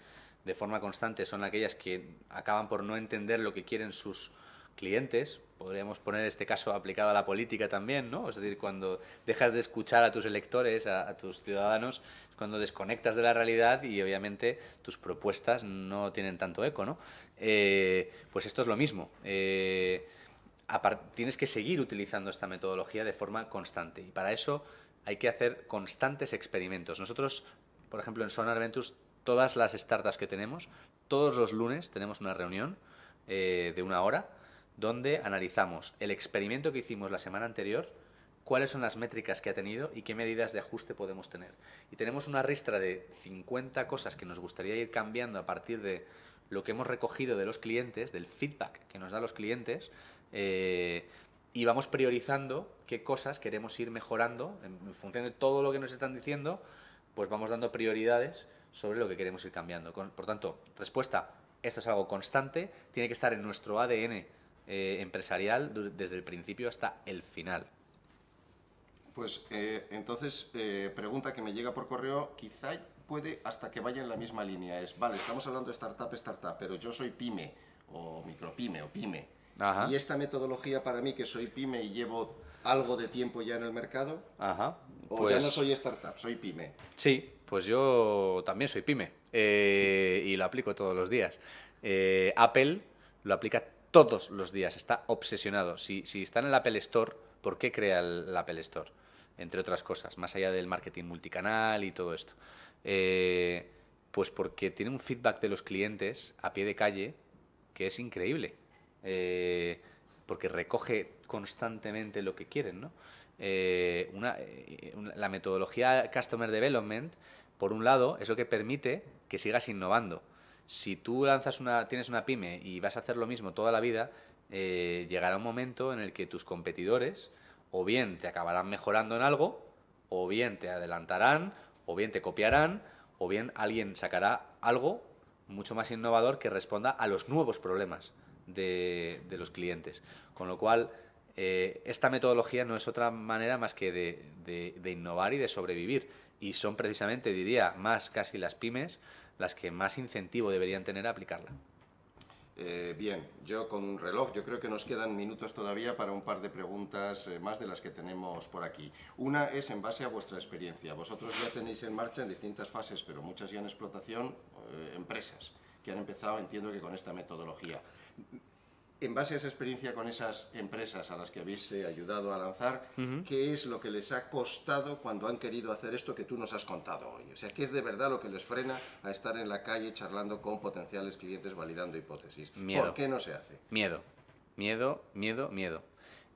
A: de forma constante son aquellas que acaban por no entender lo que quieren sus clientes, podríamos poner este caso aplicado a la política también, ¿no? Es decir, cuando dejas de escuchar a tus electores, a, tus ciudadanos, es cuando desconectas de la realidad y obviamente tus propuestas no tienen tanto eco, ¿no? Eh, pues esto es lo mismo. Eh, tienes que seguir utilizando esta metodología de forma constante y para eso hay que hacer constantes experimentos. Nosotros, por ejemplo, en Sonar Ventures, todas las startups que tenemos, todos los lunes tenemos una reunión eh, de una hora donde analizamos el experimento que hicimos la semana anterior, cuáles son las métricas que ha tenido y qué medidas de ajuste podemos tener. Y tenemos una ristra de 50 cosas que nos gustaría ir cambiando a partir de lo que hemos recogido de los clientes, del feedback que nos dan los clientes, eh, y vamos priorizando qué cosas queremos ir mejorando en función de todo lo que nos están diciendo, pues vamos dando prioridades sobre lo que queremos ir cambiando. Por tanto, respuesta, esto es algo constante, tiene que estar en nuestro ADN eh, empresarial desde el principio hasta el final? Pues eh, entonces, eh, pregunta que me llega por correo, quizá puede
B: hasta que vaya en la misma línea. Es, vale, estamos hablando de startup, startup, pero yo soy pyme, o micropyme,
A: o pyme. Y
B: esta metodología para mí, que soy pyme y llevo algo de tiempo ya en el mercado,
A: o ya pues no
B: soy startup, soy
A: pyme. Sí, pues yo también soy pyme y lo aplico todos los días. Apple lo aplica todos los días, está obsesionado. Si, está en el Apple Store, ¿por qué crea el, Apple Store? Entre otras cosas, más allá del marketing multicanal y todo esto. Eh, pues porque tiene un feedback de los clientes a pie de calle que es increíble. Eh, porque recoge constantemente lo que quieren, eh, la metodología Customer Development, por un lado, es lo que permite que sigas innovando si tú lanzas una, tienes una pyme y vas a hacer lo mismo toda la vida, eh, llegará un momento en el que tus competidores o bien te acabarán mejorando en algo, o bien te adelantarán, o bien te copiarán, o bien alguien sacará algo mucho más innovador que responda a los nuevos problemas de, los clientes. Con lo cual, eh, esta metodología no es otra manera más que de innovar y de sobrevivir. Y son precisamente, diría, más casi las pymes las que más incentivo deberían tener a aplicarla. Eh, bien,
B: yo con un reloj, yo creo que nos quedan minutos todavía para un par de preguntas eh, más de las que tenemos por aquí. Una es en base a vuestra experiencia. Vosotros ya tenéis en marcha en distintas fases, pero muchas ya en explotación, eh, empresas que han empezado, entiendo que con esta metodología en base a esa experiencia con esas empresas a las que habéis eh, ayudado a lanzar, ¿qué es lo que les ha costado cuando han querido hacer esto que tú nos has contado hoy? O sea, ¿qué es de verdad lo que les frena a estar en la calle charlando con potenciales clientes validando hipótesis? ¿Por qué no se hace?
A: Miedo, miedo, miedo, miedo.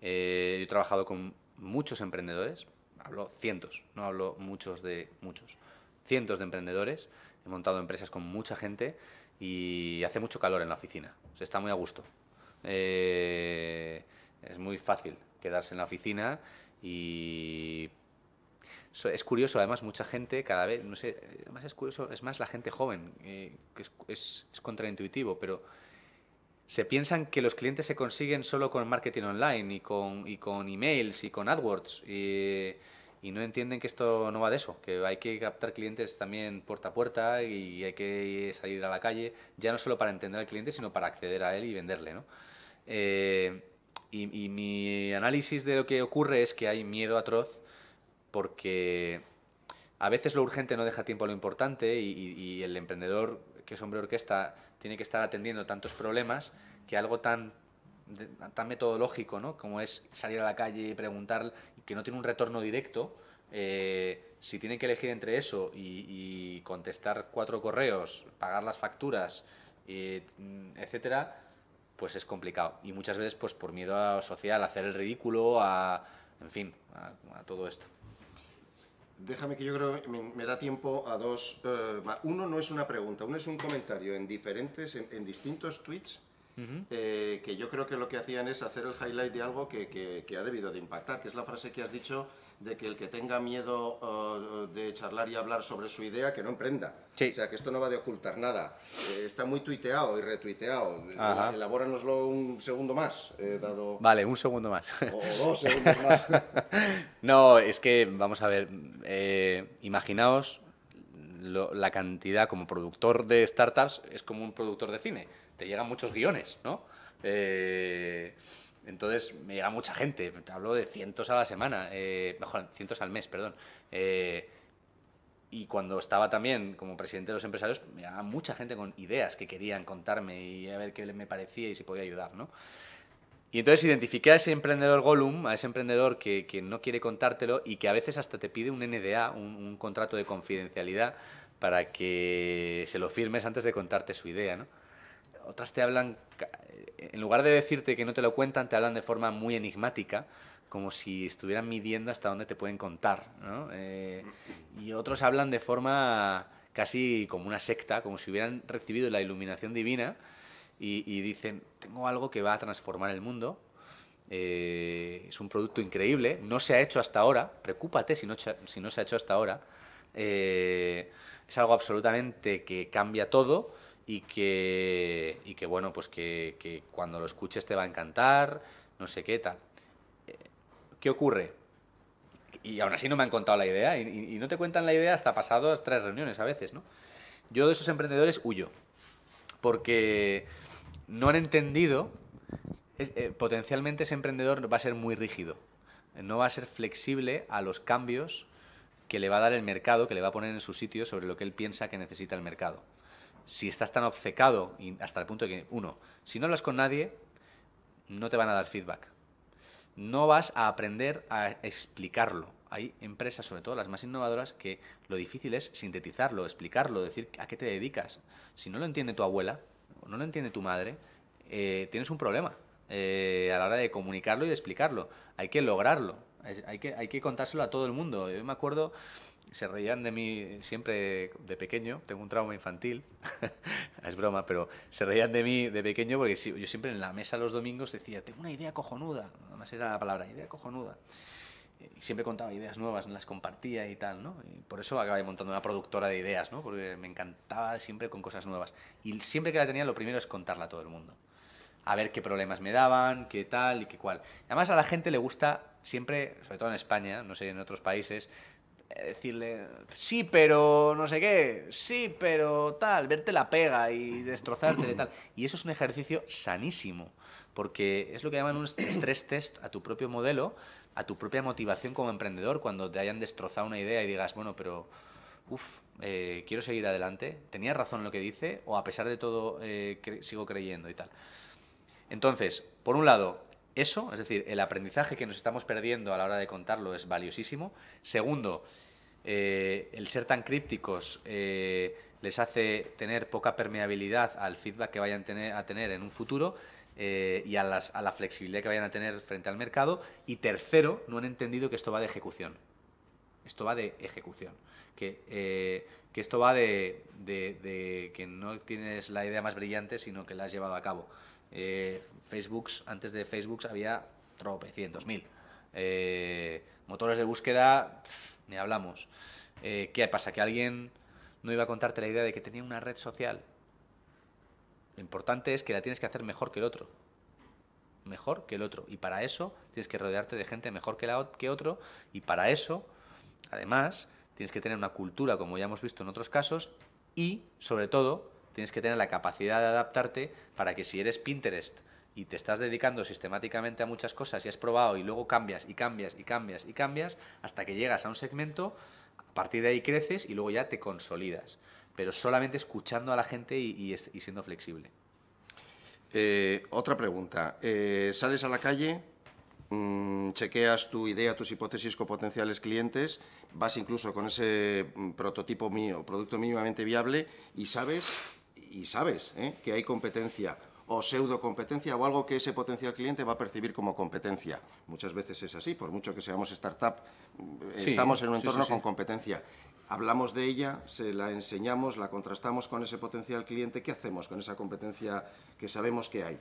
A: Eh, he trabajado con muchos emprendedores, hablo cientos, no hablo muchos de muchos, cientos de emprendedores, he montado empresas con mucha gente y hace mucho calor en la oficina, se está muy a gusto eh, es muy fácil quedarse en la oficina y es curioso, además mucha gente cada vez, no sé, además es curioso, es más la gente joven, eh, que es, es, contraintuitivo, pero se piensan que los clientes se consiguen solo con marketing online y con, y con emails y con AdWords y, y, no entienden que esto no va de eso, que hay que captar clientes también puerta a puerta y hay que salir a la calle, ya no solo para entender al cliente, sino para acceder a él y venderle, ¿no? Eh, y, mi análisis de lo que ocurre es que hay miedo atroz porque a veces lo urgente no deja tiempo a lo importante y, el emprendedor que es hombre orquesta tiene que estar atendiendo tantos problemas que algo tan tan metodológico, ¿no? Como es salir a la calle y preguntar, que no tiene un retorno directo. Eh, si tiene que elegir entre eso y, contestar cuatro correos, pagar las facturas, eh, etcétera, pues es complicado. Y muchas veces, pues por miedo a social, hacer el ridículo, en fin, a, todo esto.
B: Déjame que yo creo me, me da tiempo a dos. Eh, uno no es una pregunta, uno es un comentario en diferentes, en, distintos tweets, eh, que yo creo que lo que hacían es hacer el highlight de algo que ha debido de impactar, que es la frase que has dicho de que el que tenga miedo eh, de charlar y hablar sobre su idea, que no emprenda. O sea, que esto no va de ocultar nada. Eh, está muy tuiteado y retuiteado. Eh, elabóranoslo un segundo más, dado...
A: Vale, un segundo más. O dos segundos más. no, es que, vamos a ver, imaginaos la cantidad, como productor de startups, es como un productor de cine. Te llegan muchos guiones, ¿no? Entonces me llega mucha gente, hablo de cientos a la semana, eh, mejor, cientos al mes, perdón. Eh, y cuando estaba también como presidente de los empresarios, me llegaba mucha gente con ideas que querían contarme y a ver qué me parecía y si podía ayudar, ¿no? Y entonces identifiqué a ese emprendedor Gollum, a ese emprendedor que, no quiere contártelo y que a veces hasta te pide un NDA, un, un, contrato de confidencialidad, para que se lo firmes antes de contarte su idea, ¿no? Otras te hablan en lugar de decirte que no te lo cuentan, te hablan de forma muy enigmática, como si estuvieran midiendo hasta dónde te pueden contar. Eh, y otros hablan de forma casi como una secta, como si hubieran recibido la iluminación divina y, dicen, tengo algo que va a transformar el mundo. Eh, es un producto increíble, no se ha hecho hasta ahora, preocúpate si no, se ha hecho hasta ahora. Eh, es algo absolutamente que cambia todo y que, que bueno, pues que, cuando lo escuches te va a encantar, no sé qué tal. Eh, ¿Qué ocurre? Y aún así no me han contado la idea, y, no te cuentan la idea hasta pasado las tres reuniones a veces, ¿no? Yo de esos emprendedores huyo, porque no han entendido, eh, potencialmente ese emprendedor va a ser muy rígido, no va a ser flexible a los cambios que le va a dar el mercado, que le va a poner en su sitio sobre lo que él piensa que necesita el mercado si estás tan obcecado y hasta el punto de que, uno, si no hablas con nadie, no te van a dar feedback. No vas a aprender a explicarlo. Hay empresas, sobre todo las más innovadoras, que lo difícil es sintetizarlo, explicarlo, decir a qué te dedicas. Si no lo entiende tu abuela, o no lo entiende tu madre, eh, tienes un problema eh, a la hora de comunicarlo y de explicarlo. Hay que lograrlo. Hay que, hay que contárselo a todo el mundo. Yo me acuerdo se reían de mí siempre de pequeño, tengo un trauma infantil, es broma, pero se reían de mí de pequeño porque yo siempre en la mesa los domingos decía, tengo una idea cojonuda, nada más era la palabra, idea cojonuda. Y siempre contaba ideas nuevas, las compartía y tal, ¿no? Y por eso acabé montando una productora de ideas, ¿no? Porque me encantaba siempre con cosas nuevas. Y siempre que la tenía, lo primero es contarla a todo el mundo. A ver qué problemas me daban, qué tal y qué cual. Además, a la gente le gusta siempre, sobre todo en España, no sé, en otros países, eh, decirle, sí, pero no sé qué, sí, pero tal, verte la pega y destrozarte y tal. Y eso es un ejercicio sanísimo, porque es lo que llaman un estrés test a tu propio modelo, a tu propia motivación como emprendedor, cuando te hayan destrozado una idea y digas, bueno, pero, uff, eh, quiero seguir adelante, tenía razón lo que dice, o a pesar de todo eh, sigo creyendo y tal. Entonces, por un lado, eso, es decir, el aprendizaje que nos estamos perdiendo a la hora de contarlo es valiosísimo. Segundo, eh, el ser tan crípticos eh, les hace tener poca permeabilidad al feedback que vayan tener, a tener en un futuro eh, y a, la flexibilidad que vayan a tener frente al mercado. Y tercero, no han entendido que esto va de ejecución. Esto va de ejecución. Que, esto va de, de que no tienes la idea más brillante, sino que la has llevado a cabo. Eh, Facebook, antes de Facebook había cientos, mil. Eh, motores de búsqueda, ni hablamos. Eh, ¿Qué pasa? ¿Que alguien no iba a contarte la idea de que tenía una red social? Lo importante es que la tienes que hacer mejor que el otro. Mejor que el otro. Y para eso tienes que rodearte de gente mejor que, la, que otro. Y para eso, además, tienes que tener una cultura, como ya hemos visto en otros casos, y, sobre todo, tienes que tener la capacidad de adaptarte para que si eres Pinterest y te estás dedicando sistemáticamente a muchas cosas y has probado y luego cambias y cambias y cambias y cambias hasta que llegas a un segmento, a partir de ahí creces y luego ya te consolidas, pero solamente escuchando a la gente y, siendo flexible. Eh, otra
B: pregunta. Eh, ¿Sales a la calle? Mm, chequeas tu idea, tus hipótesis con potenciales clientes, vas incluso con ese mm, prototipo mío, producto mínimamente viable, y sabes y sabes ¿eh? que hay competencia o pseudo competencia o algo que ese potencial cliente va a percibir como competencia. Muchas veces es así, por mucho que seamos startup, eh, estamos en un entorno con competencia. Hablamos de ella, se la enseñamos,
A: la contrastamos con ese potencial cliente. ¿Qué hacemos con esa competencia que sabemos que hay?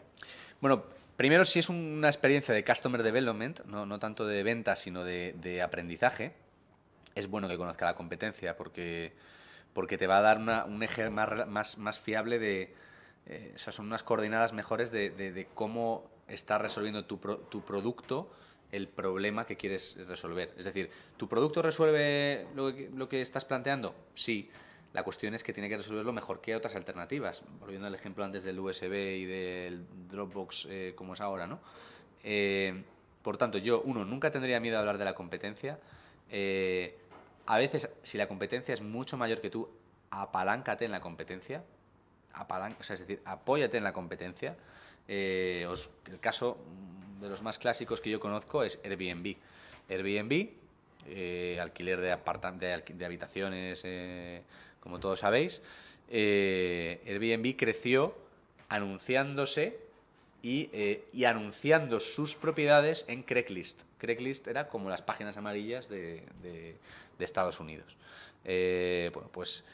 A: Bueno, primero si es una experiencia de customer development, no, tanto de venta, sino de aprendizaje, es bueno que conozca la competencia porque porque te va a dar un eje más, más, más fiable de... Eh, o sea, son unas coordenadas mejores de, cómo está resolviendo tu, tu producto el problema que quieres resolver. Es decir, ¿tu producto resuelve lo que, estás planteando? Sí. La cuestión es que tiene que resolverlo mejor que otras alternativas. Volviendo al ejemplo antes del USB y del Dropbox eh, como es ahora, ¿no? Eh, por tanto, yo, uno, nunca tendría miedo a hablar de la competencia. Eh, a veces, si la competencia es mucho mayor que tú, apaláncate en la competencia. o sea, es decir, apóyate en la competencia. Eh, el caso de los más clásicos que yo conozco es Airbnb. Airbnb, eh, alquiler de, de habitaciones, eh, como todos sabéis. Airbnb creció anunciándose y, anunciando sus propiedades en Craigslist. Craigslist era como las páginas amarillas de, de Estados Unidos. Eh, bueno, pues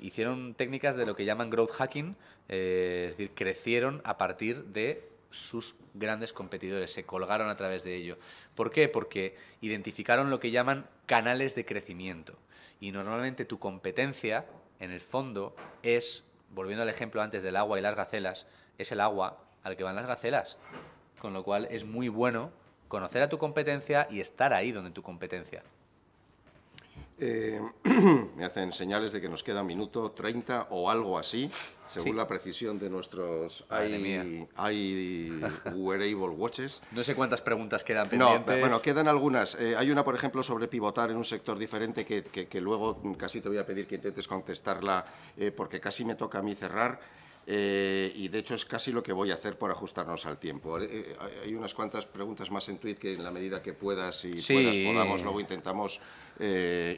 A: hicieron técnicas de lo que llaman growth hacking, eh, es decir, crecieron a partir de sus grandes competidores, se colgaron a través de ello. ¿Por qué? Porque identificaron lo que llaman canales de crecimiento. Y normalmente tu competencia, en el fondo, es, volviendo al ejemplo antes del agua y las gacelas, es el agua al que van las gacelas. Con lo cual es muy bueno conocer a tu competencia y estar ahí donde tu competencia.
B: Eh, me hacen señales de que nos queda un minuto 30 o algo así, según la precisión de nuestros Hay watches.
A: No sé cuántas preguntas quedan pendientes. Eh, bueno,
B: quedan algunas. Eh, hay una, por ejemplo, sobre pivotar en un sector diferente que, luego casi te voy a pedir que intentes contestarla porque casi me toca a mí cerrar. Eh, y de hecho es casi lo que voy a hacer por ajustarnos al tiempo. Eh, eh, hay unas cuantas preguntas más en tweet que en la medida que puedas y puedas, podamos, luego intentamos,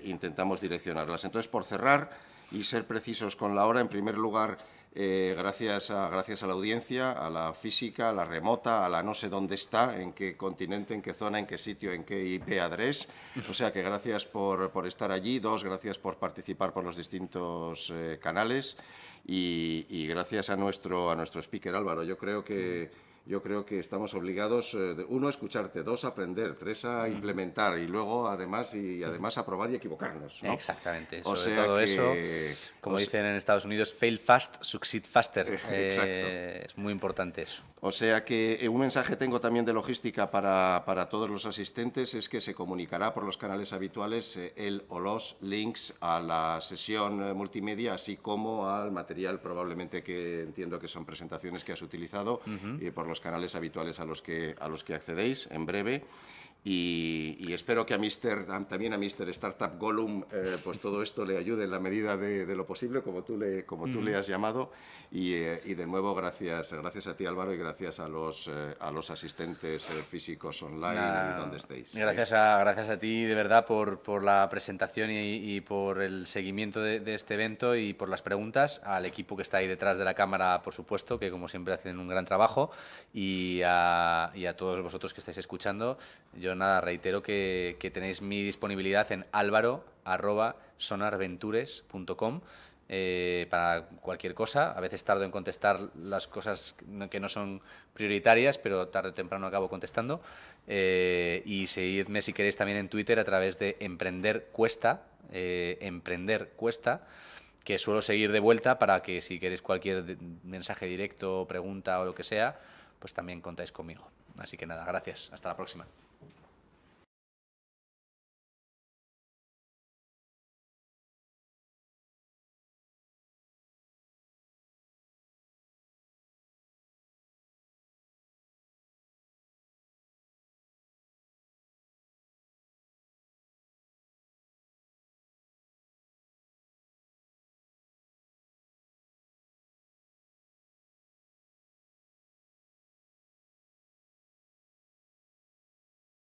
B: intentamos direccionarlas. Entonces, por cerrar y ser precisos con la hora, en primer lugar, gracias, a, gracias a la audiencia, a la física, a la remota, a la no sé dónde está, en qué continente, en qué zona, en qué sitio, en qué IP adres. O sea que gracias por, por estar allí. Dos, gracias por participar por los distintos canales y, gracias a nuestro, a nuestro speaker Álvaro, yo creo que yo creo que estamos obligados, eh, uno, a escucharte, dos, a aprender, tres, a implementar y luego, además, y además a probar y equivocarnos. Exactamente. sea todo eso, como dicen
A: en Estados Unidos, fail fast, succeed faster. Eh, es muy importante eso. O sea
B: que eh, un mensaje tengo también de logística para, todos los asistentes es que se comunicará por los canales habituales el o los links a la sesión multimedia, así como al material probablemente que entiendo que son presentaciones que has utilizado y por los canales habituales a los que, a los que accedéis en breve. Y, espero que a Mister, también a Mr. Startup Gollum, eh, pues todo esto le ayude en la medida de, lo posible, como tú le, como tú le has llamado. Eh, y, de nuevo, gracias, gracias a ti, Álvaro, y gracias a los, eh, a los asistentes físicos online, donde estéis. Gracias
A: a, gracias a ti, de verdad, por, por la presentación y, por el seguimiento de, este evento y por las preguntas. Al equipo que está ahí detrás de la cámara, por supuesto, que como siempre hacen un gran trabajo. Y a, y a todos vosotros que estáis escuchando nada, reitero que, tenéis mi disponibilidad en álvaro.sonarventures.com. Eh, para cualquier cosa. A veces tardo en contestar las cosas que no son prioritarias, pero tarde o temprano acabo contestando. Eh, y seguidme si queréis también en Twitter a través de Emprender Cuesta, eh, Emprender Cuesta, que suelo seguir de vuelta para que si queréis cualquier mensaje directo, pregunta o lo que sea, pues también contáis conmigo. Así que nada, gracias. Hasta la próxima.